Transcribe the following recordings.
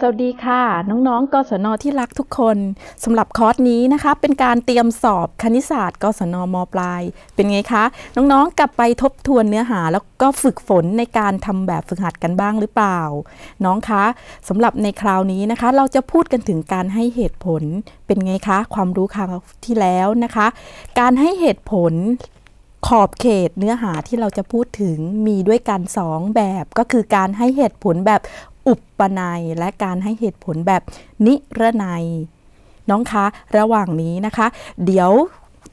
สวัสดีค่ะน้องๆกศนที่รักทุกคนสำหรับคอร์สนี้นะคะ เป็นการเตรียมสอบคณิตศาสตร์กศนมปลาย เป็นไงคะ น้องๆ กลับไปทบทวนเนื้อหาแล้วก็ฝึกฝนในการทำแบบฝึกหัดกันบ้างหรือเปล่า น้องคะสำหรับในคราวนี้นะคะ เราจะพูดกันถึงการให้เหตุผลเป็นไงคะความรู้คราวที่แล้วนะคะ การให้เหตุผลขอบเขตเนื้อหาที่เราจะพูดถึงมีด้วยกัน2แบบ ก็คือการให้เหตุผลแบบอุปนัยและการให้เหตุผลแบบนิรนัย น้องคะระหว่างนี้นะคะ เดี๋ยว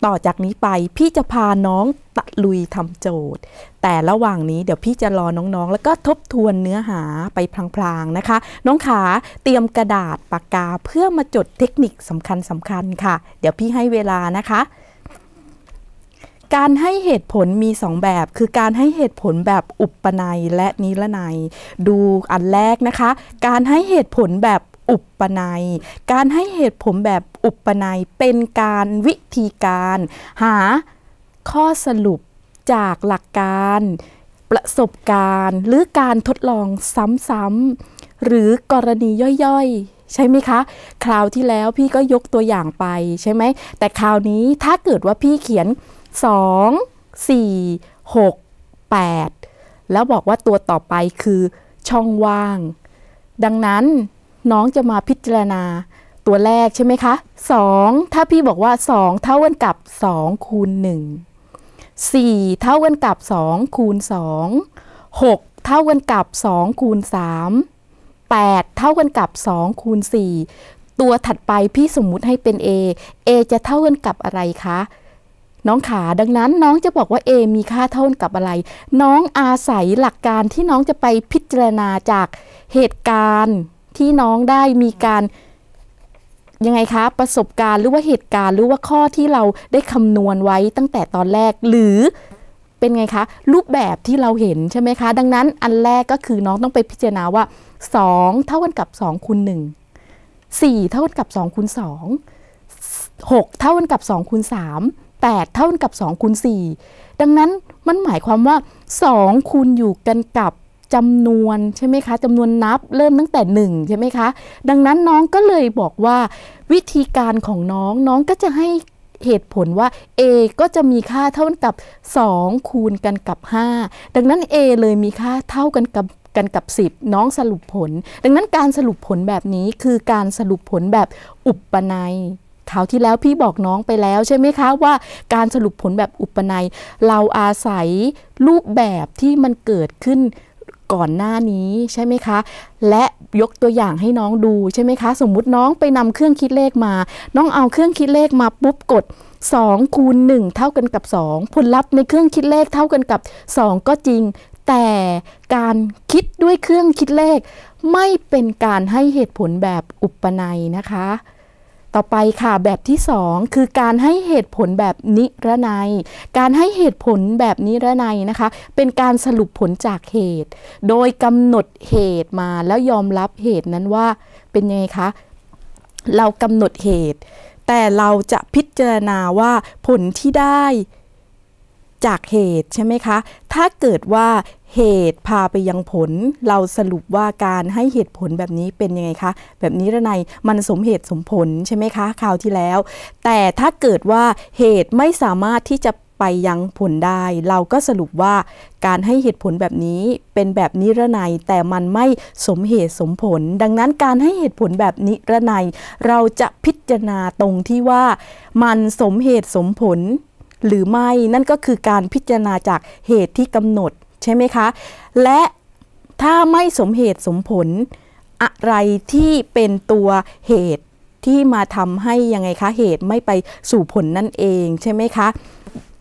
ต่อจากนี้ไป พี่จะพาน้องตะลุยทำโจทย์ แต่ระหว่างนี้เดี๋ยวพี่จะรอน้องๆ แล้วก็ทบทวนเนื้อหาไปพลาง ๆ นะคะ น้องขาเตรียมกระดาษปากกาเพื่อมาจดเทคนิคสำคัญๆค่ะ เดี๋ยวพี่ให้เวลานะคะการให้เหตุผลมี 2 แบบ คือการให้เหตุผลแบบอุปนัย และนิรนัย ดูอันแรกนะคะ การให้เหตุผลแบบอุปนัย การให้เหตุผลแบบอุปนัย เป็นการวิธีการหาข้อสรุปจากหลักการประสบการณ์ หรือการทดลองซ้ำๆหรือกรณีย่อยๆ ใช่ไหมคะ คราวที่แล้วพี่ก็ยกตัวอย่างไปใช่ไหม แต่คราวนี้ถ้าเกิดว่าพี่เขียน2 4 6 8 แล้วบอกว่าตัวต่อไปคือช่องว่าง ดังนั้นน้องจะมาพิจารณา ตัวแรกใช่ไหมคะ2ถ้าพี่บอกว่า 2 เท่ากันกับ2คูณ1 4 เท่ากันกับ2คูณ2 6 เท่ากันกับ2คูณ3 8 เท่ากันกับ2คูณ4ตัวถัดไปพี่สมมุติให้เป็น A A จะเท่ากันกับอะไรคะน้องขา ดังนั้นน้องจะบอกว่า A มีค่าเท่ากับอะไร น้องอาศัยหลักการที่น้องจะไปพิจารณาจากเหตุการณ์ที่น้องได้มีการ ยังไงคะ ประสบการณ์หรือว่าเหตุการณ์หรือว่าข้อที่เราได้คำนวณไว้ตั้งแต่ตอนแรก หรือเป็นไงคะ รูปแบบที่เราเห็นใช่ไหมคะ ดังนั้นอันแรกก็คือน้องต้องไปพิจารณาว่า 2 เท่ากันกับ2คูณ1 4 เท่ากันกับ2คูณ2 6 เท่ากันกับ2คูณ3 8 เท่ากับ2คูณ4ดังนั้นมันหมายความว่า 2 คูณอยู่กันกับจำนวนใช่ไหมคะจำนวนนับ เริ่มตั้งแต่1ใช่ไหมคะ ดังนั้นน้องก็เลยบอกว่า วิธีการของน้องน้องก็จะให้เหตุผลว่า a ก็จะมีค่าเท่ากับ 2 คูณกันกับ 5 ดังนั้น a เลยมีค่าเท่ากันกับกันกับ 10 น้องสรุปผล ดังนั้นการสรุปผลแบบนี้คือการสรุปผลแบบอุปนัยขาวที่แล้วพี่บอกน้องไปแล้วใช่ไหมคะว่าการสรุปผลแบบอุปนัย เราอาศัยรูปแบบที่มันเกิดขึ้นก่อนหน้านี้ใช่ไหมคะ และยกตัวอย่างให้น้องดูใช่ไหมคะ สมมุติน้องไปนำเครื่องคิดเลขมา น้องเอาเครื่องคิดเลขมาปุ๊บกด2คูณ1เท่ากันกับ 2 ผลลัพธ์ในเครื่องคิดเลขเท่ากันกับ 2 ก็จริง แต่การคิดด้วยเครื่องคิดเลข ไม่เป็นการให้เหตุผลแบบอุปนัยนะคะต่อไปค่ะ แบบที่ 2 คือการให้เหตุผลแบบนิรนัย การให้เหตุผลแบบนิรนัยนะคะเป็นการสรุปผลจากเหตุ โดยกำหนดเหตุมาแล้วยอมรับเหตุนั้นว่าเป็นยังไงคะ เรากำหนดเหตุ แต่เราจะพิจารณาว่าผลที่ได้จากเหตุใช่ไหมคะ ถ้าเกิดว่าเหตุพาไปยังผล เราสรุปว่าการให้เหตุผลแบบนี้เป็นยังไงคะ แบบนี้ระไนมันสมเหตุสมผลใช่ไหมคะ คราวที่แล้ว แต่ถ้าเกิดว่าเหตุไม่สามารถที่จะไปยังผลได้ เราก็สรุปว่าการให้เหตุผลแบบนี้เป็นแบบนิรนัยแต่มันไม่สมเหตุสมผล ดังนั้น การให้เหตุผลแบบนิรนัยเราจะพิจารณาตรงที่ว่า มันสมเหตุสมผลหรือไม่ นั่นก็คือการพิจารณาจากเหตุที่กำหนดใช่ไหมคะ และถ้าไม่สมเหตุสมผลอะไรที่เป็นตัวเหตุที่มาทำให้ยังไงคะเหตุไม่ไปสู่ผลนั่นเองใช่ไหมคะ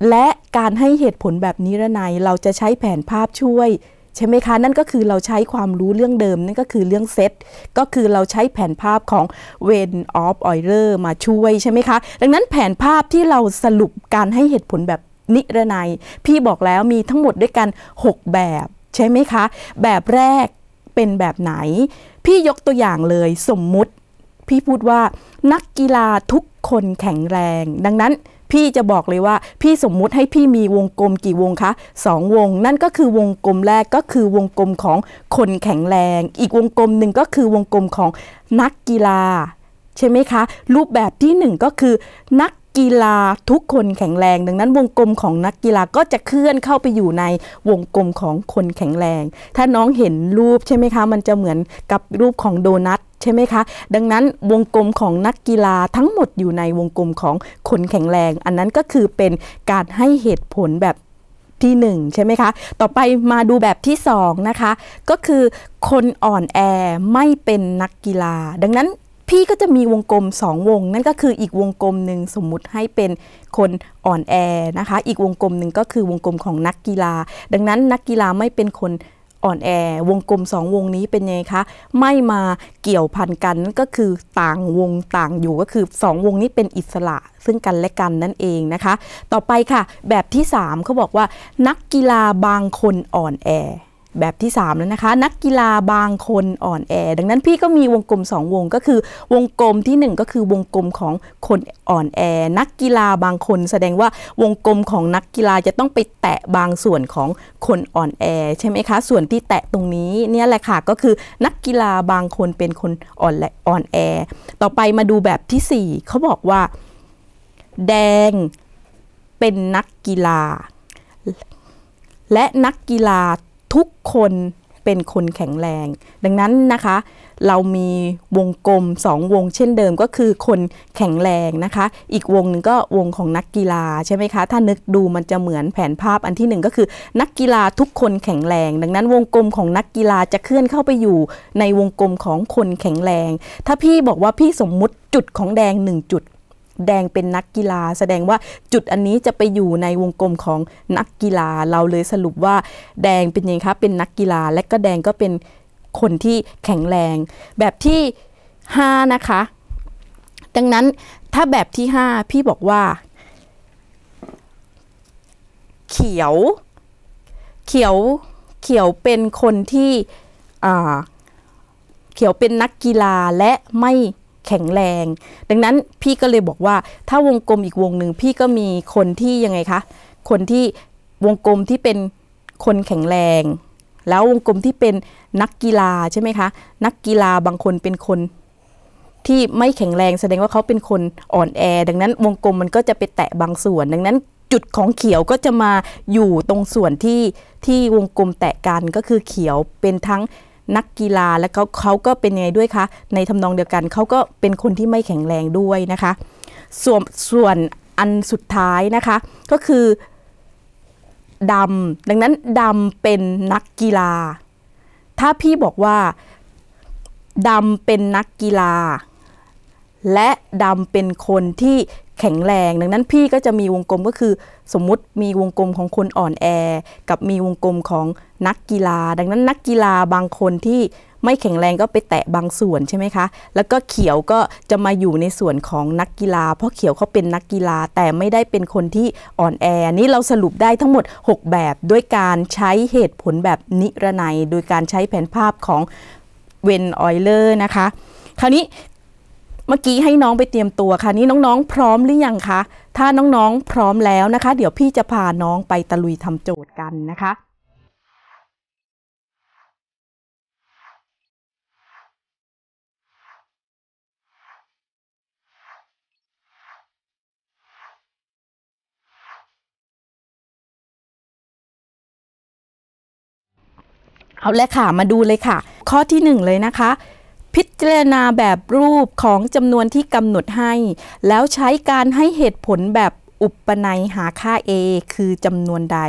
และการให้เหตุผลแบบนี้รนายเราจะใช้แผนภาพช่วยใช่ไหมคะนั่นก็คือเราใช้ความรู้เรื่องเดิมนั่นก็คือเรื่องเซตก็คือเราใช้แผนภาพของ w e n of Euler มาช่วยใช่ไหมคะดังนั้นแผนภาพที่เราสรุปการให้เหตุผลแบบนิรนัยพี่บอกแล้วมีทั้งหมดด้วยกัน 6 แบบ ใช่ไหมคะแบบแรกเป็นแบบไหน พี่ยกตัวอย่างเลยสมมุติ พี่พูดว่า นักกีฬาทุกคนแข็งแรง ดังนั้นพี่จะบอกเลยว่า พี่สมมุติให้พี่มีวงกลมกี่วงคะสองวง นั่นก็คือวงกลมแรกก็คือวงกลมของคนแข็งแรง อีกวงกลมหนึ่งก็คือวงกลมของนักกีฬาใช่ไหมคะรูปแบบที่1ก็คือนักกีฬาทุกคนแข็งแรง ดังนั้นวงกลมของนักกีฬาก็จะเคลื่อนเข้าไปอยู่ในวงกลมของคนแข็งแรง ถ้าน้องเห็นรูปใช่ไหมคะมันจะเหมือนกับรูปของโดนัทใช่ไหมคะดังนั้นวงกลมของนักกีฬาทั้งหมดอยู่ในวงกลมของคนแข็งแรง อันนั้นก็คือเป็นการให้เหตุผลแบบที่1ใช่ไหมคะต่อไปมาดูแบบที่2นะคะก็คือคนอ่อนแอไม่เป็นนักกีฬาดังนั้นพี่ก็จะมีวงกลม 2 วงนั่นก็คืออีกวงกลมหนึ่งสมมุติให้เป็นคนอ่อนแอนะคะอีกวงกลมหนึ่งก็คือวงกลมของนักกีฬาดังนั้นนักกีฬาไม่เป็นคนอ่อนแอ วงกลมสองวงนี้เป็นไงคะ ไม่มาเกี่ยวพันกันก็คือต่างวงต่างอยู่ก็คือ2วงนี้เป็นอิสระซึ่งกันและกันนั่นเองนะคะ ต่อไปค่ะ แบบที่ 3เขาบอกว่า นักกีฬาบางคนอ่อนแอแบบที่3แล้วนะคะนักกีฬาบางคนอ่อนแอดังนั้นพี่ก็มีวงกลม 2 วงก็คือ วงกลมที่ 1 ก็คือวงกลมของคนอ่อนแอ นักกีฬาบางคน แสดงว่าวงกลมของนักกีฬาจะต้องไปแตะบางส่วนของคนอ่อนแอใช่ไหมคะส่วนที่แตะตรงนี้เนี่ยแหละค่ะก็คือ นักกีฬาบางคนเป็นคนอ่อนอ่อนแอต่อไปมาดูแบบที่ 4เขาบอกว่า แดงเป็นนักกีฬา และนักกีฬาทุกคนเป็นคนแข็งแรง ดังนั้นนะคะเรามีวงกลม 2 วงเช่นเดิมก็คือคนแข็งแรงนะคะ อีกวงหนึ่งก็วงของนักกีฬาใช่ไหมคะถ้านึกดูมันจะเหมือนแผนภาพอันที่1ก็คือนักกีฬาทุกคนแข็งแรง ดังนั้นวงกลมของนักกีฬาจะเคลื่อนเข้าไปอยู่ ในวงกลมของคนแข็งแรง ถ้าพี่บอกว่าพี่สมมุติจุดของแดง1จุดแดงเป็นนักกีฬาแสดงว่าจุดอันนี้จะไปอยู่ในวงกลมของนักกีฬาเราเลยสรุปว่าแดงเป็นยังคะเป็นนักกีฬาและก็แดงก็เป็นคนที่แข็งแรง แบบที่5นะคะ ดังนั้นถ้าแบบที่ 5 พี่บอกว่าเขียวเขียวเขียวเป็นคนที่เขียวเป็นนักกีฬาและไม่แข็งแรง ดังนั้นพี่ก็เลยบอกว่า ถ้าวงกลมอีกวงหนึ่งพี่ก็มีคนที่ยังไงคะคนที่วงกลมที่เป็นคนแข็งแรง แล้ววงกลมที่เป็นนักกีฬาใช่ไหมคะนักกีฬาบางคนเป็นคนที่ไม่แข็งแรงแสดงว่าเขาเป็นคนอ่อนแอดังนั้นวงกลมมันก็จะไปแตะบางส่วน ดังนั้นจุดของเขียวก็จะมาอยู่ตรงส่วนที่ที่วงกลมแตะกันก็คือเขียวเป็นทั้งนักกีฬาแล้วเขาเขาก็เป็นยังไงด้วยคะในทำนองเดียวกันเขาก็เป็นคนที่ไม่แข็งแรงด้วยนะคะส่วนส่วนอันสุดท้ายนะคะ ก็คือดำดังนั้นดำเป็นนักกีฬา ถ้าพี่บอกว่าดำเป็นนักกีฬา และดำเป็นคนที่แข็งแรงดังนั้นพี่ก็จะมีวงกลมก็คือสมมุติมีวงกลมของคนอ่อนแอกับมีวงกลมของนักกีฬา ดังนั้นนักกีฬาบางคนที่ไม่แข็งแรงก็ไปแตะบางส่วนใช่ไหมคะ แล้วก็เขียวก็จะมาอยู่ในส่วนของนักกีฬา เพราะเขียวเขาเป็นนักกีฬาแต่ไม่ได้เป็นคนที่อ่อนแอนี่เราสรุปได้ทั้งหมด 6 แบบด้วยการใช้เหตุผลแบบนิรนัยโดยการใช้แผนภาพของเวนออยเลอร์นะคะคราวนี้เมื่อกี้ให้น้องไปเตรียมตัวค่ะ นี่น้องๆพร้อมหรือยังคะถ้าน้องๆ พร้อมแล้วนะคะ เดี๋ยวพี่จะพาน้องไปตะลุยทำโจทย์กันนะคะ เอาละค่ะมาดูเลยค่ะ ข้อที่ 1 เลยนะคะพิจารณาแบบรูปของจำนวนที่กำหนดให้ แล้วใช้การให้เหตุผลแบบอุปนัยหาค่า a คือจำนวนใด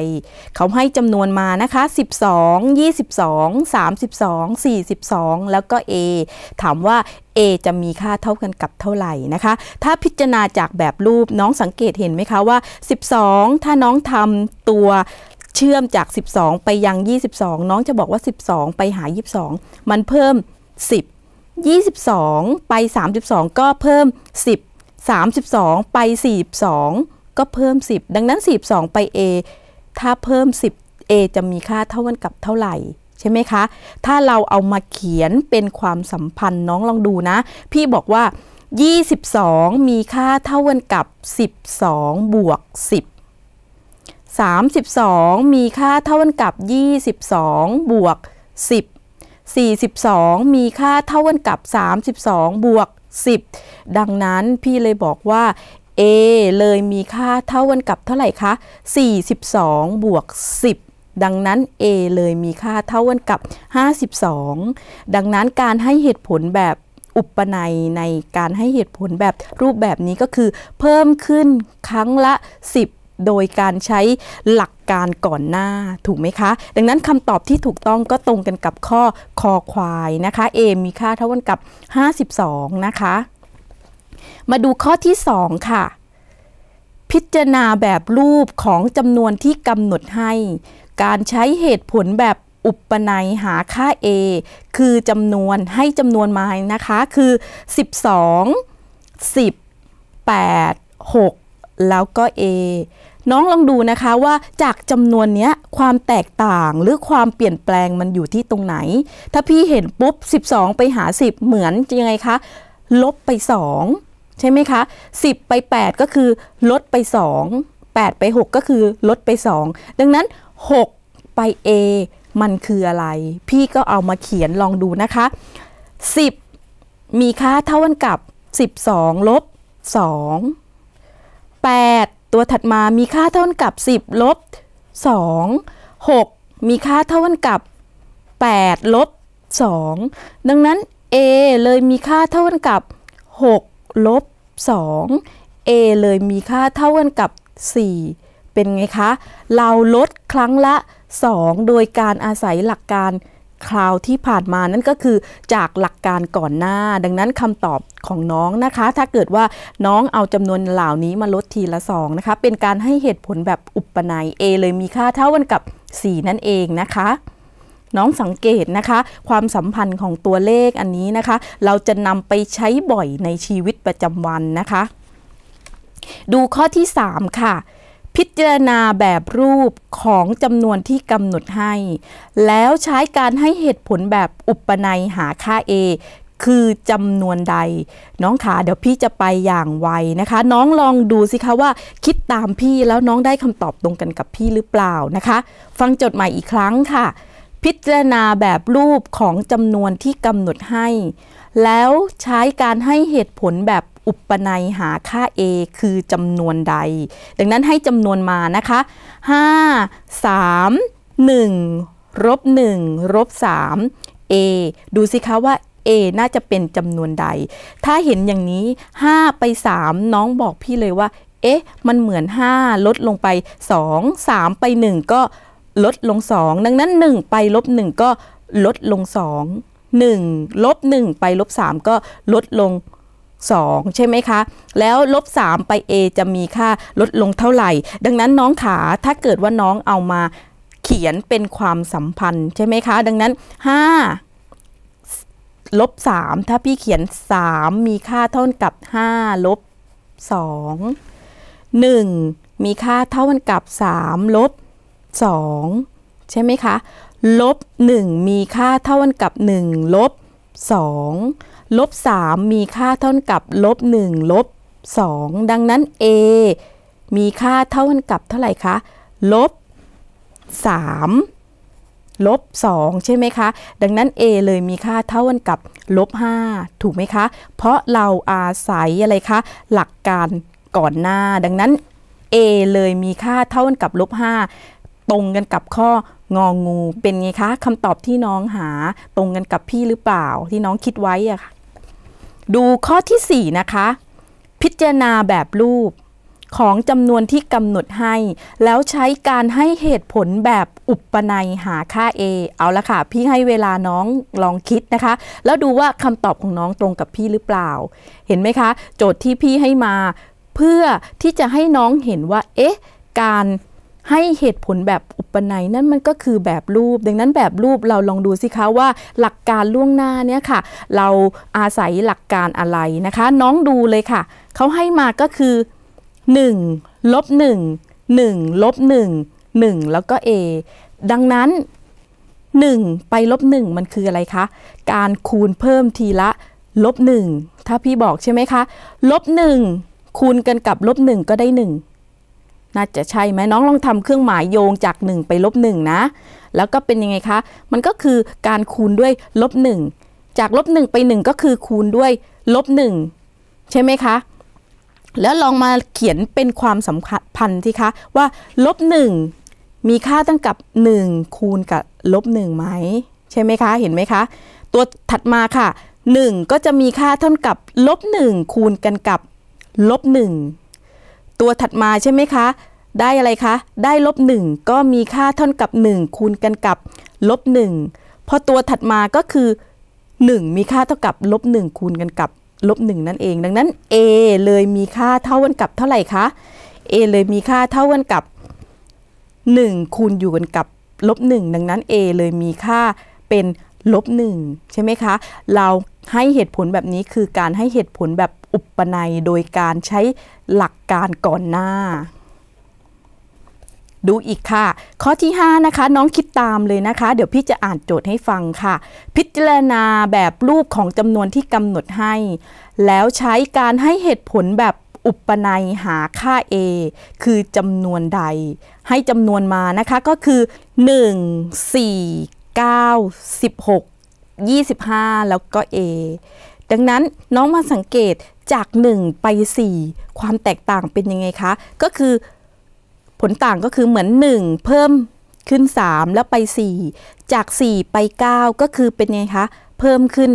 เขาให้จำนวนมานะคะ12 22 32 42 แล้วก็ a ถามว่า a จะมีค่าเท่ากันกับเท่าไหร่นะคะ ถ้าพิจารณาจากแบบรูปน้องสังเกตเห็นไหมคะว่า 12 ถ้าน้องทำตัวเชื่อมจาก 12 ไปยัง 22 น้องจะบอกว่า 12 ไปหา 22 มันเพิ่ม 10 22 ไป 32 ก็เพิ่ม 10 32 ไป 42 ก็เพิ่ม 10 ดังนั้น 42 ไป A ถ้าเพิ่ม 10 A จะมีค่าเท่ากันกับเท่าไหร่ใช่ไหมคะ ถ้าเราเอามาเขียนเป็นความสัมพันธ์น้องลองดูนะ พี่บอกว่า 22 มีค่าเท่ากันกับ 12บวก10 32 มีค่าเท่ากันกับ 22บวก10 42 มีค่าเท่ากันกับ 32 บวก 10 ดังนั้นพี่เลยบอกว่า A เลยมีค่าเท่ากันกับเท่าไหร่คะ42 บวก 10 ดังนั้น A เลยมีค่าเท่ากันกับ 52 ดังนั้นการให้เหตุผลแบบอุปนัยในการให้เหตุผลแบบรูปแบบนี้ก็คือ เพิ่มขึ้นครั้งละ 10โดยการใช้หลักการก่อนหน้าถูกไหมคะ ดังนั้นคำตอบที่ถูกต้องก็ตรงกันกับข้อคอควายนะคะ A มีค่าเท่ากันกับ 52 นะคะ มาดูข้อที่ 2 ค่ะ พิจารณาแบบรูปของจำนวนที่กำหนดให้ การใช้เหตุผลแบบอุปนัยหาค่า A คือจำนวนให้จำนวนมานะคะ คือ 12 10 8 6 แล้วก็ A น้องลองดูนะคะว่าจากจำนวนเนี้ยความแตกต่างหรือความเปลี่ยนแปลงมันอยู่ที่ตรงไหน ถ้าพี่เห็นปุ๊บ 12 ไปหา 10 เหมือนยังไงคะ ลบไป 2 ใช่ไหมคะ 10 ไป 8 ก็คือลดไป 2 8 ไป 6 ก็คือลดไป 2 ดังนั้น 6 ไป A มันคืออะไร พี่ก็เอามาเขียนลองดูนะคะ 10 มีค่าเท่ากันกับ 12 ลบ 2 8ตัวถัดมามีค่าเท่ากับ 10ลบ2 6 มีค่าเท่ากับ8ลบ2ดังนั้น a เลยมีค่าเท่ากับ6ลบ2 a เลยมีค่าเท่ากับ 4 เป็นไงคะ เราลดครั้งละ 2 โดยการอาศัยหลักการคราวที่ผ่านมานั่นก็คือจากหลักการก่อนหน้า ดังนั้นคำตอบของน้องนะคะ ถ้าเกิดว่าน้องเอาจำนวนเหล่านี้มาลดทีละสองนะคะ เป็นการให้เหตุผลแบบอุปนัย A เลยมีค่าเท่ากันกับ4นั่นเองนะคะ น้องสังเกตนะคะความสัมพันธ์ของตัวเลขอันนี้นะคะ เราจะนำไปใช้บ่อยในชีวิตประจำวันนะคะ ดูข้อที่ 3 ค่ะพิจารณาแบบรูปของจำนวนที่กำหนดให้ แล้วใช้การให้เหตุผลแบบอุปนัยหาค่า A คือจำนวนใด น้องขาเดี๋ยวพี่จะไปอย่างไวนะคะ น้องลองดูสิคะว่า คิดตามพี่แล้วน้องได้คำตอบตรงกันกับพี่หรือเปล่านะคะ ฟังจดหมายอีกครั้งค่ะ พิจารณาแบบรูปของจำนวนที่กำหนดให้แล้วใช้การให้เหตุผลแบบอุปนัยหาค่า A คือจำนวนใด ดังนั้นให้จำนวนมานะคะ 5 3 1ลบ1ลบ3 A ดูสิคะว่า A น่าจะเป็นจำนวนใด ถ้าเห็นอย่างนี้ 5 ไป 3 น้องบอกพี่เลยว่า เอ๊ะ มันเหมือน 5 ลดลงไป 2 3 ไป 1 ก็ลดลง 2 ดังนั้น 1 ไปลบ1ก็ลดลง 2 1ลบ1ไปลบ3ก็ลดลง 2ใช่ไหมคะแล้วลบ3ไป a จะมีค่าลดลงเท่าไหร่ ดังนั้นน้องขาถ้าเกิดว่าน้องเอามาเขียนเป็นความสัมพันธ์ใช่ไหมคะดังนั้น5ลบ3ถ้าพี่เขียน 3 มีค่าเท่ากับ5ลบ2 1 มีค่าเท่ากันกับ3ลบ2ใช่ไหมคะลบ1มีค่าเท่ากันบ1ลบ2ลบ3มีค่าเท่ากันบลบ1ลบ2ดังนั้น a มีค่าเท่ากันกับเท่าไหร่คะลบ3ลบ2ใช่ไหมคะดังนั้น a เลยมีค่าเท่ากันกับลบ5ถูกไหมคะเพราะเราอาศัยอะไรคะหลักการก่อนหน้า ดังนั้น a เลยมีค่าเท่ากันกับลบ5ตรงกันกับข้ององู เป็นไงคะคำตอบที่น้องหาตรงกันกับพี่หรือเปล่าที่น้องคิดไว้อะค่ะดูข้อที่4นะคะพิจารณาแบบรูปของจำนวนที่กำหนดให้ แล้วใช้การให้เหตุผลแบบอุปนัยหาค่า A เอาละค่ะพี่ให้เวลาน้องลองคิดนะคะ แล้วดูว่าคำตอบของน้องตรงกับพี่หรือเปล่า เห็นไหมคะ โจทย์ที่พี่ให้มา เพื่อที่จะให้น้องเห็นว่าเอ๊ะการให้เหตุผลแบบอุปนัยนั่นมันก็คือแบบรูป ดังนั้นแบบรูปเราลองดูสิคะว่าหลักการล่วงหน้าเนี่ยค่ะ เราอาศัยหลักการอะไรนะคะ น้องดูเลยค่ะ เขาให้มาก็คือ1ลบ1 1ลบ1 1 แล้วก็ a ดังนั้น 1 ไปลบ1มันคืออะไรคะ การคูณเพิ่มทีละลบ1ถ้าพี่บอกใช่ไหมคะลบ1คูณกันกับลบ1ก็ได้ 1น่าจะใช่ไหมน้องลองทำเครื่องหมายโยงจาก 1 ไปลบ1นะแล้วก็เป็นยังไงคะมันก็คือการคูณด้วยลบ1จากลบ1ไป 1 ก็คือคูณด้วยลบ1ใช่ไหมคะแล้วลองมาเขียนเป็นความสัมพันธ์ที่คะว่าลบ1มีค่าตั้งกับ 1 คูณกับลบ1ไหมใช่ไหมคะเห็นไหมคะตัวถัดมาค่ะ1ก็จะมีค่าเท่ากับลบ1คูณกันกับลบ1ตัวถัดมาใช่ไหมคะ ได้อะไรคะ ได้ลบ1ก็มีค่าเท่ากับ 1 คูณกันกับลบ1พอตัวถัดมาก็คือ 1 มีค่าเท่ากับลบ1คูณกันกับลบ1นั่นเอง ดังนั้น a เลยมีค่าเท่ากันกับเท่าไหร่คะ a เลยมีค่าเท่ากันกับ1 คูณอยู่กันกับลบ1ดังนั้น a เลยมีค่าเป็นลบ1ใช่ไหมคะ เราให้เหตุผลแบบนี้คือการให้เหตุผลแบบอุปนัย โดยการใช้หลักการก่อนหน้า ดูอีกค่ะ ข้อที่ 5 นะคะ น้องคิดตามเลยนะคะ เดี๋ยวพี่จะอ่านโจทย์ให้ฟังค่ะ พิจารณาแบบรูปของจำนวนที่กำหนดให้ แล้วใช้การให้เหตุผลแบบอุปนัยหาค่า a คือจำนวนใดให้จำนวนมานะคะก็คือ 1 4 9 16 25 แล้วก็ A ดังนั้นน้องมาสังเกตจาก 1 ไป 4 ความแตกต่างเป็นยังไงคะ ก็คือผลต่างก็คือเหมือน 1 เพิ่มขึ้น 3 แล้วไป 4 จาก 4 ไป 9 ก็คือเป็นไงคะ เพิ่มขึ้น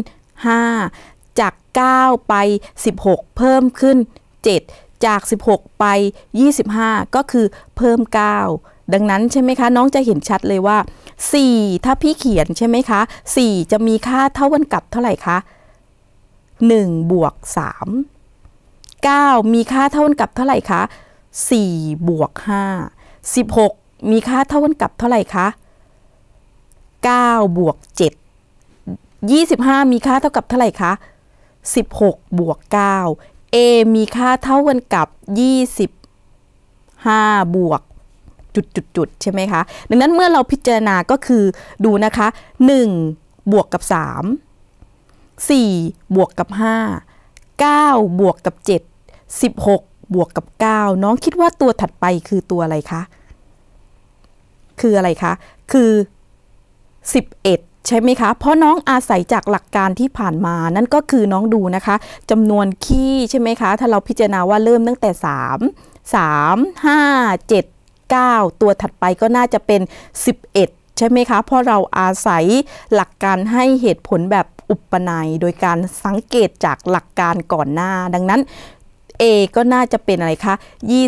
5 จาก 9 ไป 16 เพิ่มขึ้น 7 จาก 16 ไป 25 ก็คือเพิ่ม 9 ดังนั้นใช่ไหมคะ น้องจะเห็นชัดเลยว่า4 ถ้าพี่เขียนใช่ไหมคะ 4 จะมีค่าเท่ากันกับเท่าไหร่คะ1บวก3 9 มีค่าเท่ากันกับเท่าไหร่คะ4บวก5 16 มีค่าเท่ากันกับเท่าไหร่คะ9บวก7 25 มีค่าเท่ากับเท่าไหร่คะ16บวก9 A มีค่าเท่ากันกับ25บวกจุดๆๆใช่ไหมคะ ดังนั้นเมื่อเราพิจารณาก็คือดูนะคะ1บวกกับ3 4บวกกับ5 9บวกกับ7 16บวกกับ9น้องคิดว่าตัวถัดไปคือตัวอะไรคะคืออะไรคะคือ 11ใช่ไหมคะเพราะน้องอาศัยจากหลักการที่ผ่านมานั่นก็คือน้องดูนะคะจำนวนขี้ใช่ไหมคะถ้าเราพิจารณาว่าเริ่มตั้งแต่ 3 3 5 7 9ตัวถัดไปก็น่าจะเป็น 11 ใช่ไหมคะ เพราะเราอาศัยหลักการให้เหตุผลแบบอุปนัย โดยการสังเกตจากหลักการก่อนหน้า ดังนั้น A ก็น่าจะเป็นอะไรคะ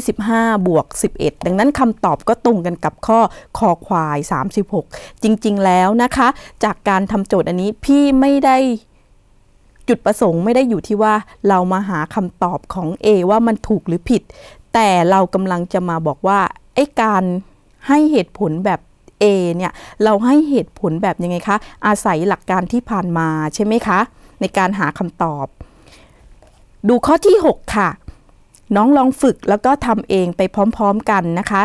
25 บวก 11 ดังนั้นคำตอบก็ตรงกันกับข้อคอควาย 36 จริงๆแล้วนะคะ จากการทำโจทย์อันนี้พี่ไม่ได้จุดประสงค์ไม่ได้อยู่ที่ว่าเรามาหาคำตอบของ A ว่ามันถูกหรือผิด แต่เรากำลังจะมาบอกว่าไอ้การให้เหตุผลแบบ A เนี่ย เราให้เหตุผลแบบยังไงคะ อาศัยหลักการที่ผ่านมาใช่ไหมคะ ในการหาคำตอบ ดูข้อที่ 6 ค่ะ น้องลองฝึกแล้วก็ทำเองไปพร้อมๆกันนะคะ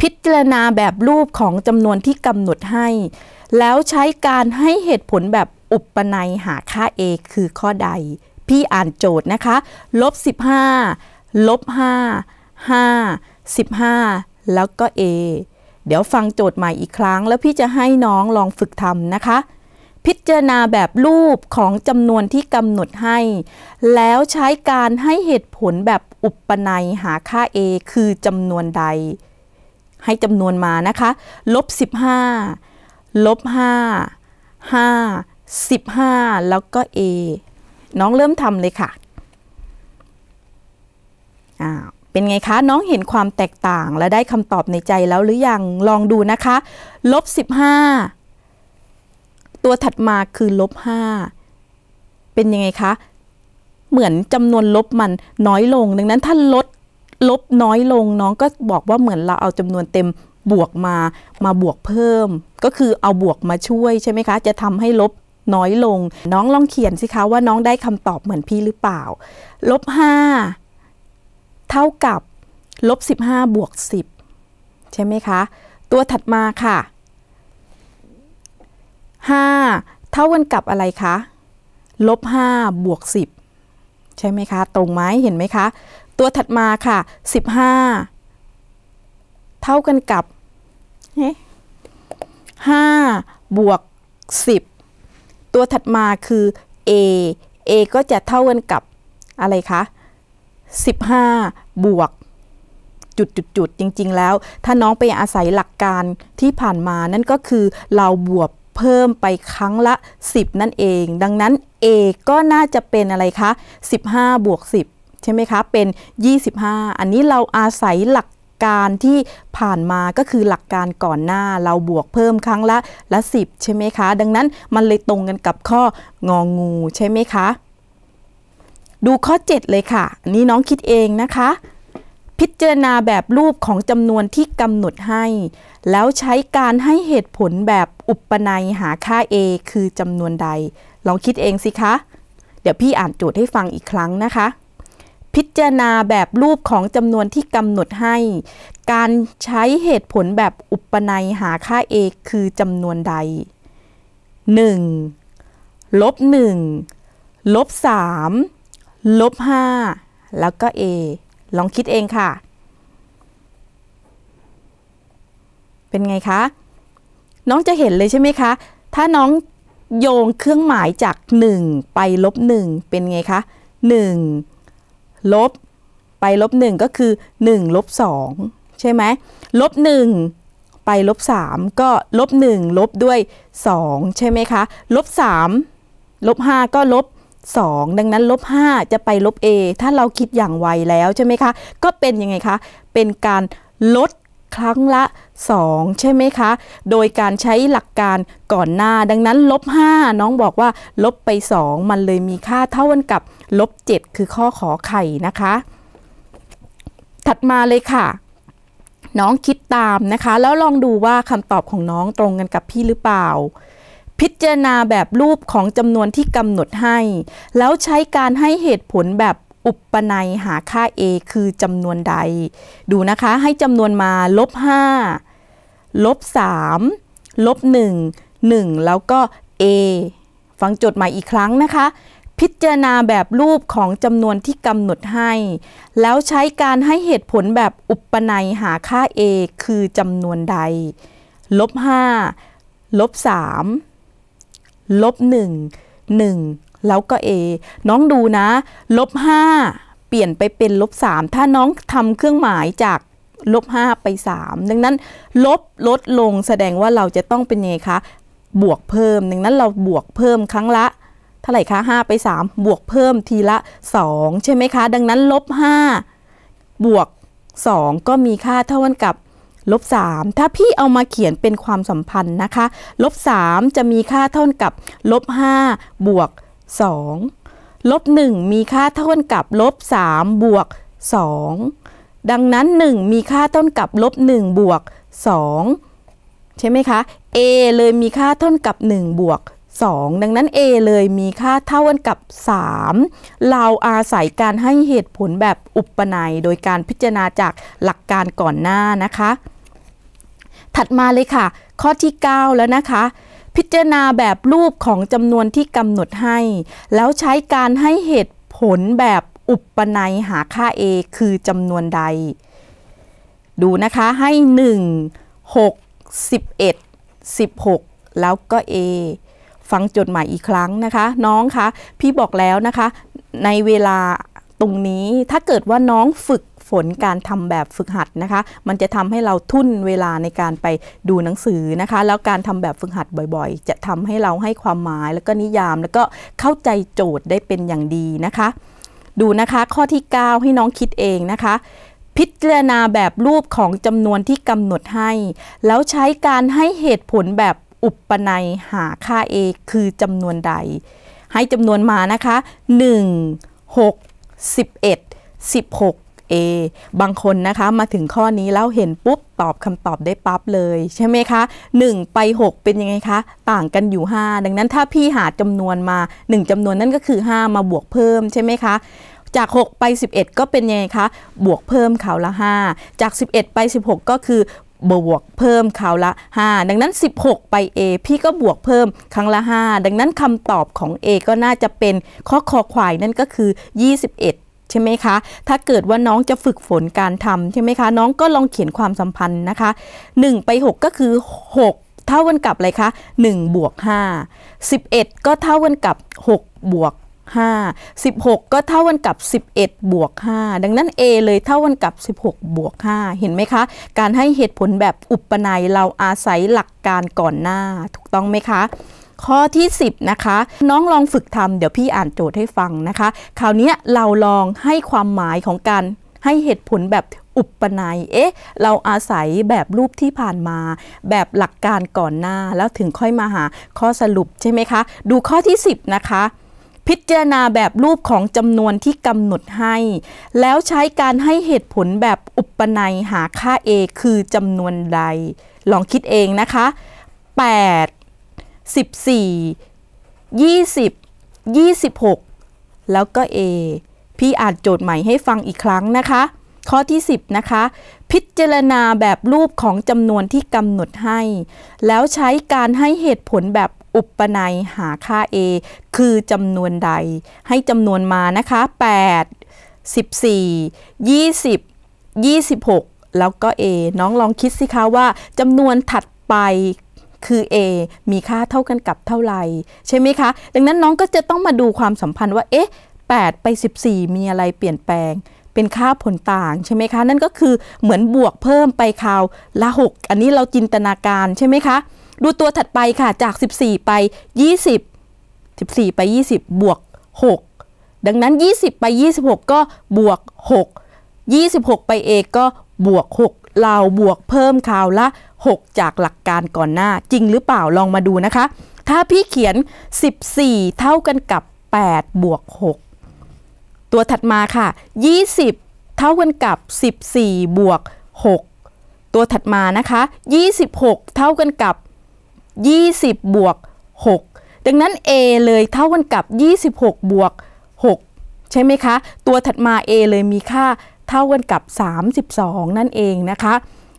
พิจารณาแบบรูปของจำนวนที่กำหนดให้ แล้วใช้การให้เหตุผลแบบอุปนัยหาค่า A คือข้อใด พี่อ่านโจทย์นะคะลบ15ลบ5 5 15 แล้วก็ A เดี๋ยวฟังโจทย์ใหม่อีกครั้ง แล้วพี่จะให้น้องลองฝึกทำนะคะ พิจารณาแบบรูปของจำนวนที่กำหนดให้ แล้วใช้การให้เหตุผลแบบอุปนัย หาค่า A คือจำนวนใด ให้จำนวนมานะคะลบ15ลบ5 5 15 แล้วก็ A น้องเริ่มทำเลยค่ะ อ้าวเป็นไงคะน้องเห็นความแตกต่างและได้คำตอบในใจแล้วหรือยัง ลองดูนะคะลบ15 ตัวถัดมาคือลบ5เป็นยังไงคะ เหมือนจำนวนลบมันน้อยลงดังนั้นถ้าลด ลบน้อยลงน้องก็บอกว่าเหมือนเราเอาจำนวนเต็มบวกมามาบวกเพิ่ม ก็คือเอาบวกมาช่วยใช่ไหมคะ จะทำให้ลบน้อยลง น้องลองเขียนสิคะว่าน้องได้คำตอบเหมือนพี่หรือเปล่าลบ5เท่ากับลบ15 บวก 10ใช่ไหมคะตัวถัดมาค่ะ 5 เท่ากันกับอะไรคะลบ5บวก10ใช่ไหมคะตรงไหมเห็นไหมคะตัวถัดมาค่ะ15 เท่ากันกับห้าบวก10 ตัวถัดมาคือ a a ก็จะเท่ากันกับอะไรคะ15บวก จุดจุดจุดจริง ๆ แล้ว ถ้าน้องไปอาศัยหลักการที่ผ่านมานั่นก็คือ เราบวกเพิ่มไปครั้งละ 10 นั่นเอง ดังนั้น A ก็น่าจะเป็นอะไรคะ 15บวก10 ใช่ไหมคะ เป็น 25 อันนี้เราอาศัยหลักการที่ผ่านมาก็คือหลักการก่อนหน้าเราบวกเพิ่มครั้งละละ10 ใช่ไหมคะ ดังนั้นมันเลยตรงกันกับข้ององูใช่ไหมคะดูข้อ 7 เลยค่ะ นี่ น้องคิดเองนะคะ พิจารณาแบบรูปของจำนวนที่กำหนดให้ แล้วใช้การให้เหตุผลแบบอุปนัยหาค่า a คือจำนวนใด ลองคิดเองสิคะ เดี๋ยวพี่อ่านโจทย์ให้ฟังอีกครั้งนะคะ พิจารณาแบบรูปของจำนวนที่กำหนดให้ การใช้เหตุผลแบบอุปนัยหาค่า a คือจำนวนใด 1. ลบ 1 ลบ 3ลบ5แล้วก็ a ลองคิดเองค่ะ เป็นไงคะ น้องจะเห็นเลยใช่ไหมคะ ถ้าน้องโยงเครื่องหมายจาก 1 ไปลบ1เป็นไงคะ 1 ลบ ไปลบ1ก็คือ1ลบ2ใช่ไหมลบ1ไปลบ3ก็ลบ1ลบด้วย 2 ใช่ไหมคะลบ3ลบ5ก็ลบ2 ดังนั้นลบ5จะไปลบ a ถ้าเราคิดอย่างไวแล้วใช่ไหมคะก็เป็นยังไงคะ เป็นการลดครั้งละ 2 ใช่ไหมคะ โดยการใช้หลักการก่อนหน้า ดังนั้นลบ5น้องบอกว่า ลบไป 2 มันเลยมีค่าเท่ากับลบ7คือข้อขอไข่นะคะ ถัดมาเลยค่ะ น้องคิดตามนะคะ แล้วลองดูว่าคำตอบของน้องตรงกันกับพี่หรือเปล่าพิจารณาแบบรูปของจำนวนที่กำหนดให้ แล้วใช้การให้เหตุผลแบบอุปนัยหาค่า a คือจำนวนใด ดูนะคะ ให้จำนวนมา ลบ 5 ลบ 3 ลบ1 1 แล้วก็ a ฟังจดหมายอีกครั้งนะคะ พิจารณาแบบรูปของจำนวนที่กำหนดให้ แล้วใช้การให้เหตุผลแบบอุปนัย หาค่า a คือจำนวนใด ลบ5ลบ3ลบหนึ่งหนึ่งแล้วก็ a น้องดูนะลบห้าเปลี่ยนไปเป็นลบสามถ้าน้องทำเครื่องหมายจากลบห้าไปสามดังนั้นลบลดลงแสดงว่าเราจะต้องเป็นไงคะบวกเพิ่ม ดังนั้นเราบวกเพิ่มครั้งละเท่าไหร่คะ 5 ไป 3 บวกเพิ่มทีละ 2 ใช่ไหมคะดังนั้น ลบ 5 บวก 2 ก็มีค่าเท่ากับลบ3ถ้าพี่เอามาเขียนเป็นความสัมพันธ์นะคะลบ3จะมีค่าเท่ากับลบ5บวก2ลบ1มีค่าเท่ากับลบ3บวก2ดังนั้น 1 มีค่าเท่ากับลบ1บวก2ใช่ไหมคะ a เลยมีค่าเท่ากับ1บวก2ดังนั้น a เลยมีค่าเท่ากับ 3 เราอาศัยการให้เหตุผลแบบอุปนัยโดยการพิจารณาจากหลักการก่อนหน้านะคะถัดมาเลยค่ะ ข้อที่ 9 แล้วนะคะ พิจารณาแบบรูปของจำนวนที่กำหนดให้ แล้วใช้การให้เหตุผลแบบอุปนัย หาค่า a คือจำนวนใด ดูนะคะ ให้ 1 6 11 16 แล้วก็ a ฟังจดหมายอีกครั้งนะคะ น้องคะพี่บอกแล้วนะคะ ในเวลาตรงนี้ถ้าเกิดว่าน้องฝึกนการทำแบบฝึกหัดนะคะ มันจะทำให้เราทุ่นเวลาในการไปดูหนังสือนะคะ แล้วการทำแบบฝึกหัดบ่อยๆ จะทำให้เราให้ความหมายแล้วก็นิยาม แล้วก็เข้าใจโจทย์ได้เป็นอย่างดีนะคะ ดูนะคะข้อที่ 9 ให้น้องคิดเองนะคะ พิจารณาแบบรูปของจำนวนที่กำหนดให้ แล้วใช้การให้เหตุผลแบบอุปนัยหาค่า a คือจำนวนใด ให้จำนวนมานะคะ 1 6 11 16 A บางคนนะคะมาถึงข้อนี้แล้วเห็นปุ๊บตอบคำตอบได้ปั๊บเลยใช่ไหมคะ1ไป 6 เป็นยังไงคะ ต่างกันอยู่ 5 ดังนั้นถ้าพี่หาจำนวนมา 1จำนวนนั่นก็คือ 5 มาบวกเพิ่มใช่ไหมคะจาก 6 ไป 11 ก็เป็นยังไงคะบวกเพิ่มเขาละ 5 จาก 11 ไป 16 ก็คือบวกเพิ่มเขาละ 5 ดังนั้น 16 ไป A พี่ก็บวกเพิ่มครั้งละ 5 ดังนั้นคำตอบของ A ก็น่าจะเป็นข้อคอควายนั่นก็คือ 21ใช่ไหมคะ ถ้าเกิดว่าน้องจะฝึกฝนการทำใช่ไหมคะ น้องก็ลองเขียนความสัมพันธ์นะคะ 1 ไป 6 ก็คือ 6 เท่ากันกับอะไรคะ1บวก 5 11 ก็เท่ากันกับ 6 บวก 5 16 ก็เท่ากันกับ 11 บวก 5 ดังนั้น A เลยเท่ากันกับ 16 บวก 5 เห็นไหมคะ การให้เหตุผลแบบอุปนัยเราอาศัยหลักการก่อนหน้าถูกต้องไหมคะข้อที่ 10 นะคะ น้องลองฝึกทำเดี๋ยวพี่อ่านโจทย์ให้ฟังนะคะ คราวนี้เราลองให้ความหมายของการให้เหตุผลแบบอุปนัยเอ๊ะเราอาศัยแบบรูปที่ผ่านมา แบบหลักการก่อนหน้าแล้วถึงค่อยมาหาข้อสรุปใช่ไหมคะดูข้อที่10นะคะพิจารณาแบบรูปของจำนวนที่กำหนดให้ แล้วใช้การให้เหตุผลแบบอุปนัยหาค่า a คือจำนวนใด ลองคิดเองนะคะ8 14 20 26 แล้วก็ A พี่อ่านโจทย์ใหม่ให้ฟังอีกครั้งนะคะ ข้อที่ 10 นะคะ พิจารณาแบบรูปของจำนวนที่กำหนดให้ แล้วใช้การให้เหตุผลแบบอุปนัยหาค่า A คือจำนวนใด ให้จำนวนมานะคะ 8 14 20 26 แล้วก็ A น้องลองคิดสิคะว่าจำนวนถัดไปคือ A มีค่าเท่ากันกับเท่าไหร่ใช่ไหมคะดังนั้นน้องก็จะต้องมาดูความสัมพันธ์ว่าเอ๊ะ8ไป 14 มีอะไรเปลี่ยนแปลงเป็นค่าผลต่างใช่ไหมคะนั่นก็คือเหมือนบวกเพิ่มไปคราวละ 6 อันนี้เราจินตนาการใช่ไหมคะดูตัวถัดไปค่ะจาก 14 ไป 20 14 ไป 20บวก6ดังนั้น 20ไป26 ก็บวก6 26 ไป A ก็บวก6เราบวกเพิ่มข่าวละ 6 จากหลักการก่อนหน้าจริงหรือเปล่าลองมาดูนะคะ ถ้าพี่เขียน 14 เท่ากันกับ 8 บวก 6 ตัวถัดมาค่ะ 20 เท่ากันกับ 14 บวก6ตัวถัดมานะคะ26 เท่ากันกับ 20 บวก 6 ดังนั้น A เลยเท่ากันกับ 26 บวก 6ใช่ไหมคะ ตัวถัดมา A เลยมีค่าเท่ากันกับ 32 นั่นเองนะคะ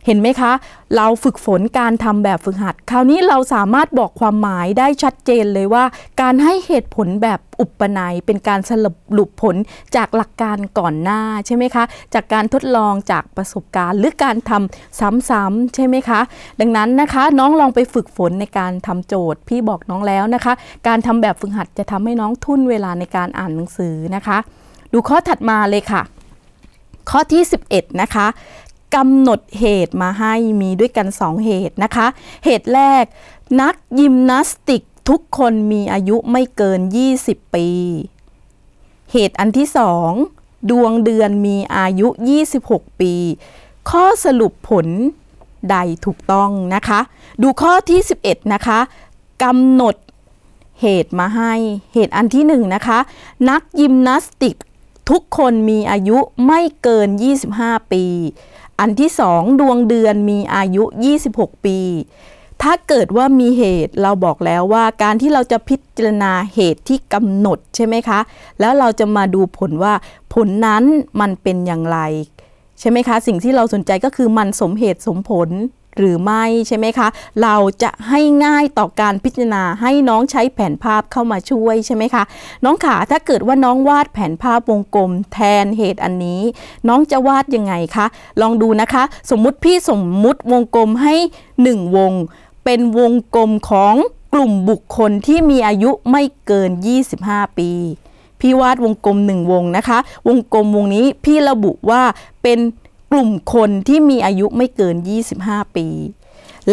เห็นไหมคะ เราฝึกฝนการทำแบบฝึกหัดคราวนี้เราสามารถบอกความหมายได้ชัดเจนเลยว่า การให้เหตุผลแบบอุปนัย เป็นการสรุปผลจากหลักการก่อนหน้าใช่ไหมคะ จากการทดลองจากประสบการณ์หรือการทำซ้ำๆใช่ไหมคะ ดังนั้นนะคะน้องลองไปฝึกฝนในการทำโจทย์พี่บอกน้องแล้วนะคะ การทำแบบฝึกหัดจะทำให้น้องทุ่นเวลาในการอ่านหนังสือนะคะ ดูข้อถัดมาเลยค่ะข้อที่ 11นะคะกำหนดเหตุมาให้มีด้วยกัน 2 เหตุนะคะเหตุแรกนักยิมนาสติกทุกคนมีอายุไม่เกิน 20 ปี เหตุอันที่สองดวงเดือนมีอายุ 26 ปี ข้อสรุปผลใดถูกต้องนะคะดูข้อที่ 11นะคะกำหนดเหตุมาให้เหตุอันที่ 1นะคะนักยิมนาสติกทุกคนมีอายุไม่เกิน 25 ปี อันที่สองดวงเดือนมีอายุ 26 ปี ถ้าเกิดว่ามีเหตุเราบอกแล้วว่าการที่เราจะพิจารณาเหตุที่กำหนดใช่ไหมคะ แล้วเราจะมาดูผลว่าผลนั้นมันเป็นอย่างไร ใช่ไหมคะ สิ่งที่เราสนใจก็คือมันสมเหตุสมผลหรือไม่ใช่ไหมคะ เราจะให้ง่ายต่อการพิจารณาให้น้องใช้แผนภาพเข้ามาช่วยใช่ไหมคะ น้องขาถ้าเกิดว่าน้องวาดแผนภาพวงกลม แทนเหตุอันนี้ น้องจะวาดยังไงคะลองดูนะคะ สมมุติพี่สมมุติวงกลมให้1วงเป็นวงกลมของกลุ่มบุคคลที่มีอายุไม่เกิน 25 ปี พี่วาดวงกลม1วงนะคะ วงกลมวงนี้พี่ระบุว่าเป็นกลุ่มคนที่มีอายุไม่เกิน 25 ปี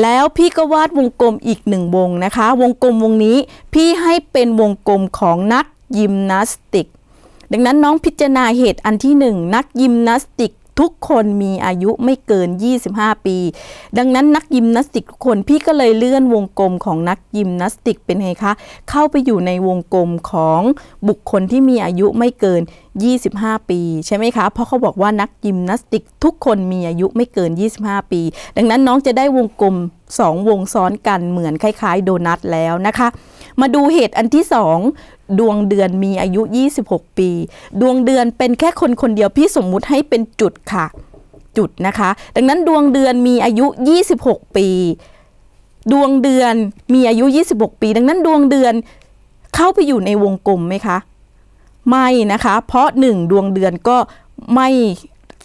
แล้วพี่ก็วาดวงกลมอีกหนึ่งวงนะคะ วงกลมวงนี้พี่ให้เป็นวงกลมของนักยิมนาสติก ดังนั้นน้องพิจารณาเหตุอันที่ 1 นักยิมนาสติกทุกคนมีอายุไม่เกิน 25 ปี ดังนั้นนักยิมนาสติกทุกคนพี่ก็เลยเลื่อนวงกลมของนักยิมนาสติกเป็นไงคะ เข้าไปอยู่ในวงกลมของบุคคลที่มีอายุไม่เกิน 25 ปี ใช่ไหมคะ เพราะเขาบอกว่านักยิมนาสติก ทุกคนมีอายุไม่เกิน 25 ปี ดังนั้นน้องจะได้วงกลม 2 วงซ้อนกันเหมือนคล้ายๆ โดนัทแล้วนะคะ มาดูเหตุอันที่ 2ดวงเดือนมีอายุ 26 ปี ดวงเดือนเป็นแค่คนคนเดียวพี่สมมุติให้เป็นจุดค่ะ จุดนะคะดังนั้นดวงเดือนมีอายุ 26 ปี ดวงเดือนมีอายุ 26 ปี ดังนั้นดวงเดือนเข้าไปอยู่ในวงกลมไหมคะไม่นะคะเพราะหนึ่งดวงเดือนก็ไม่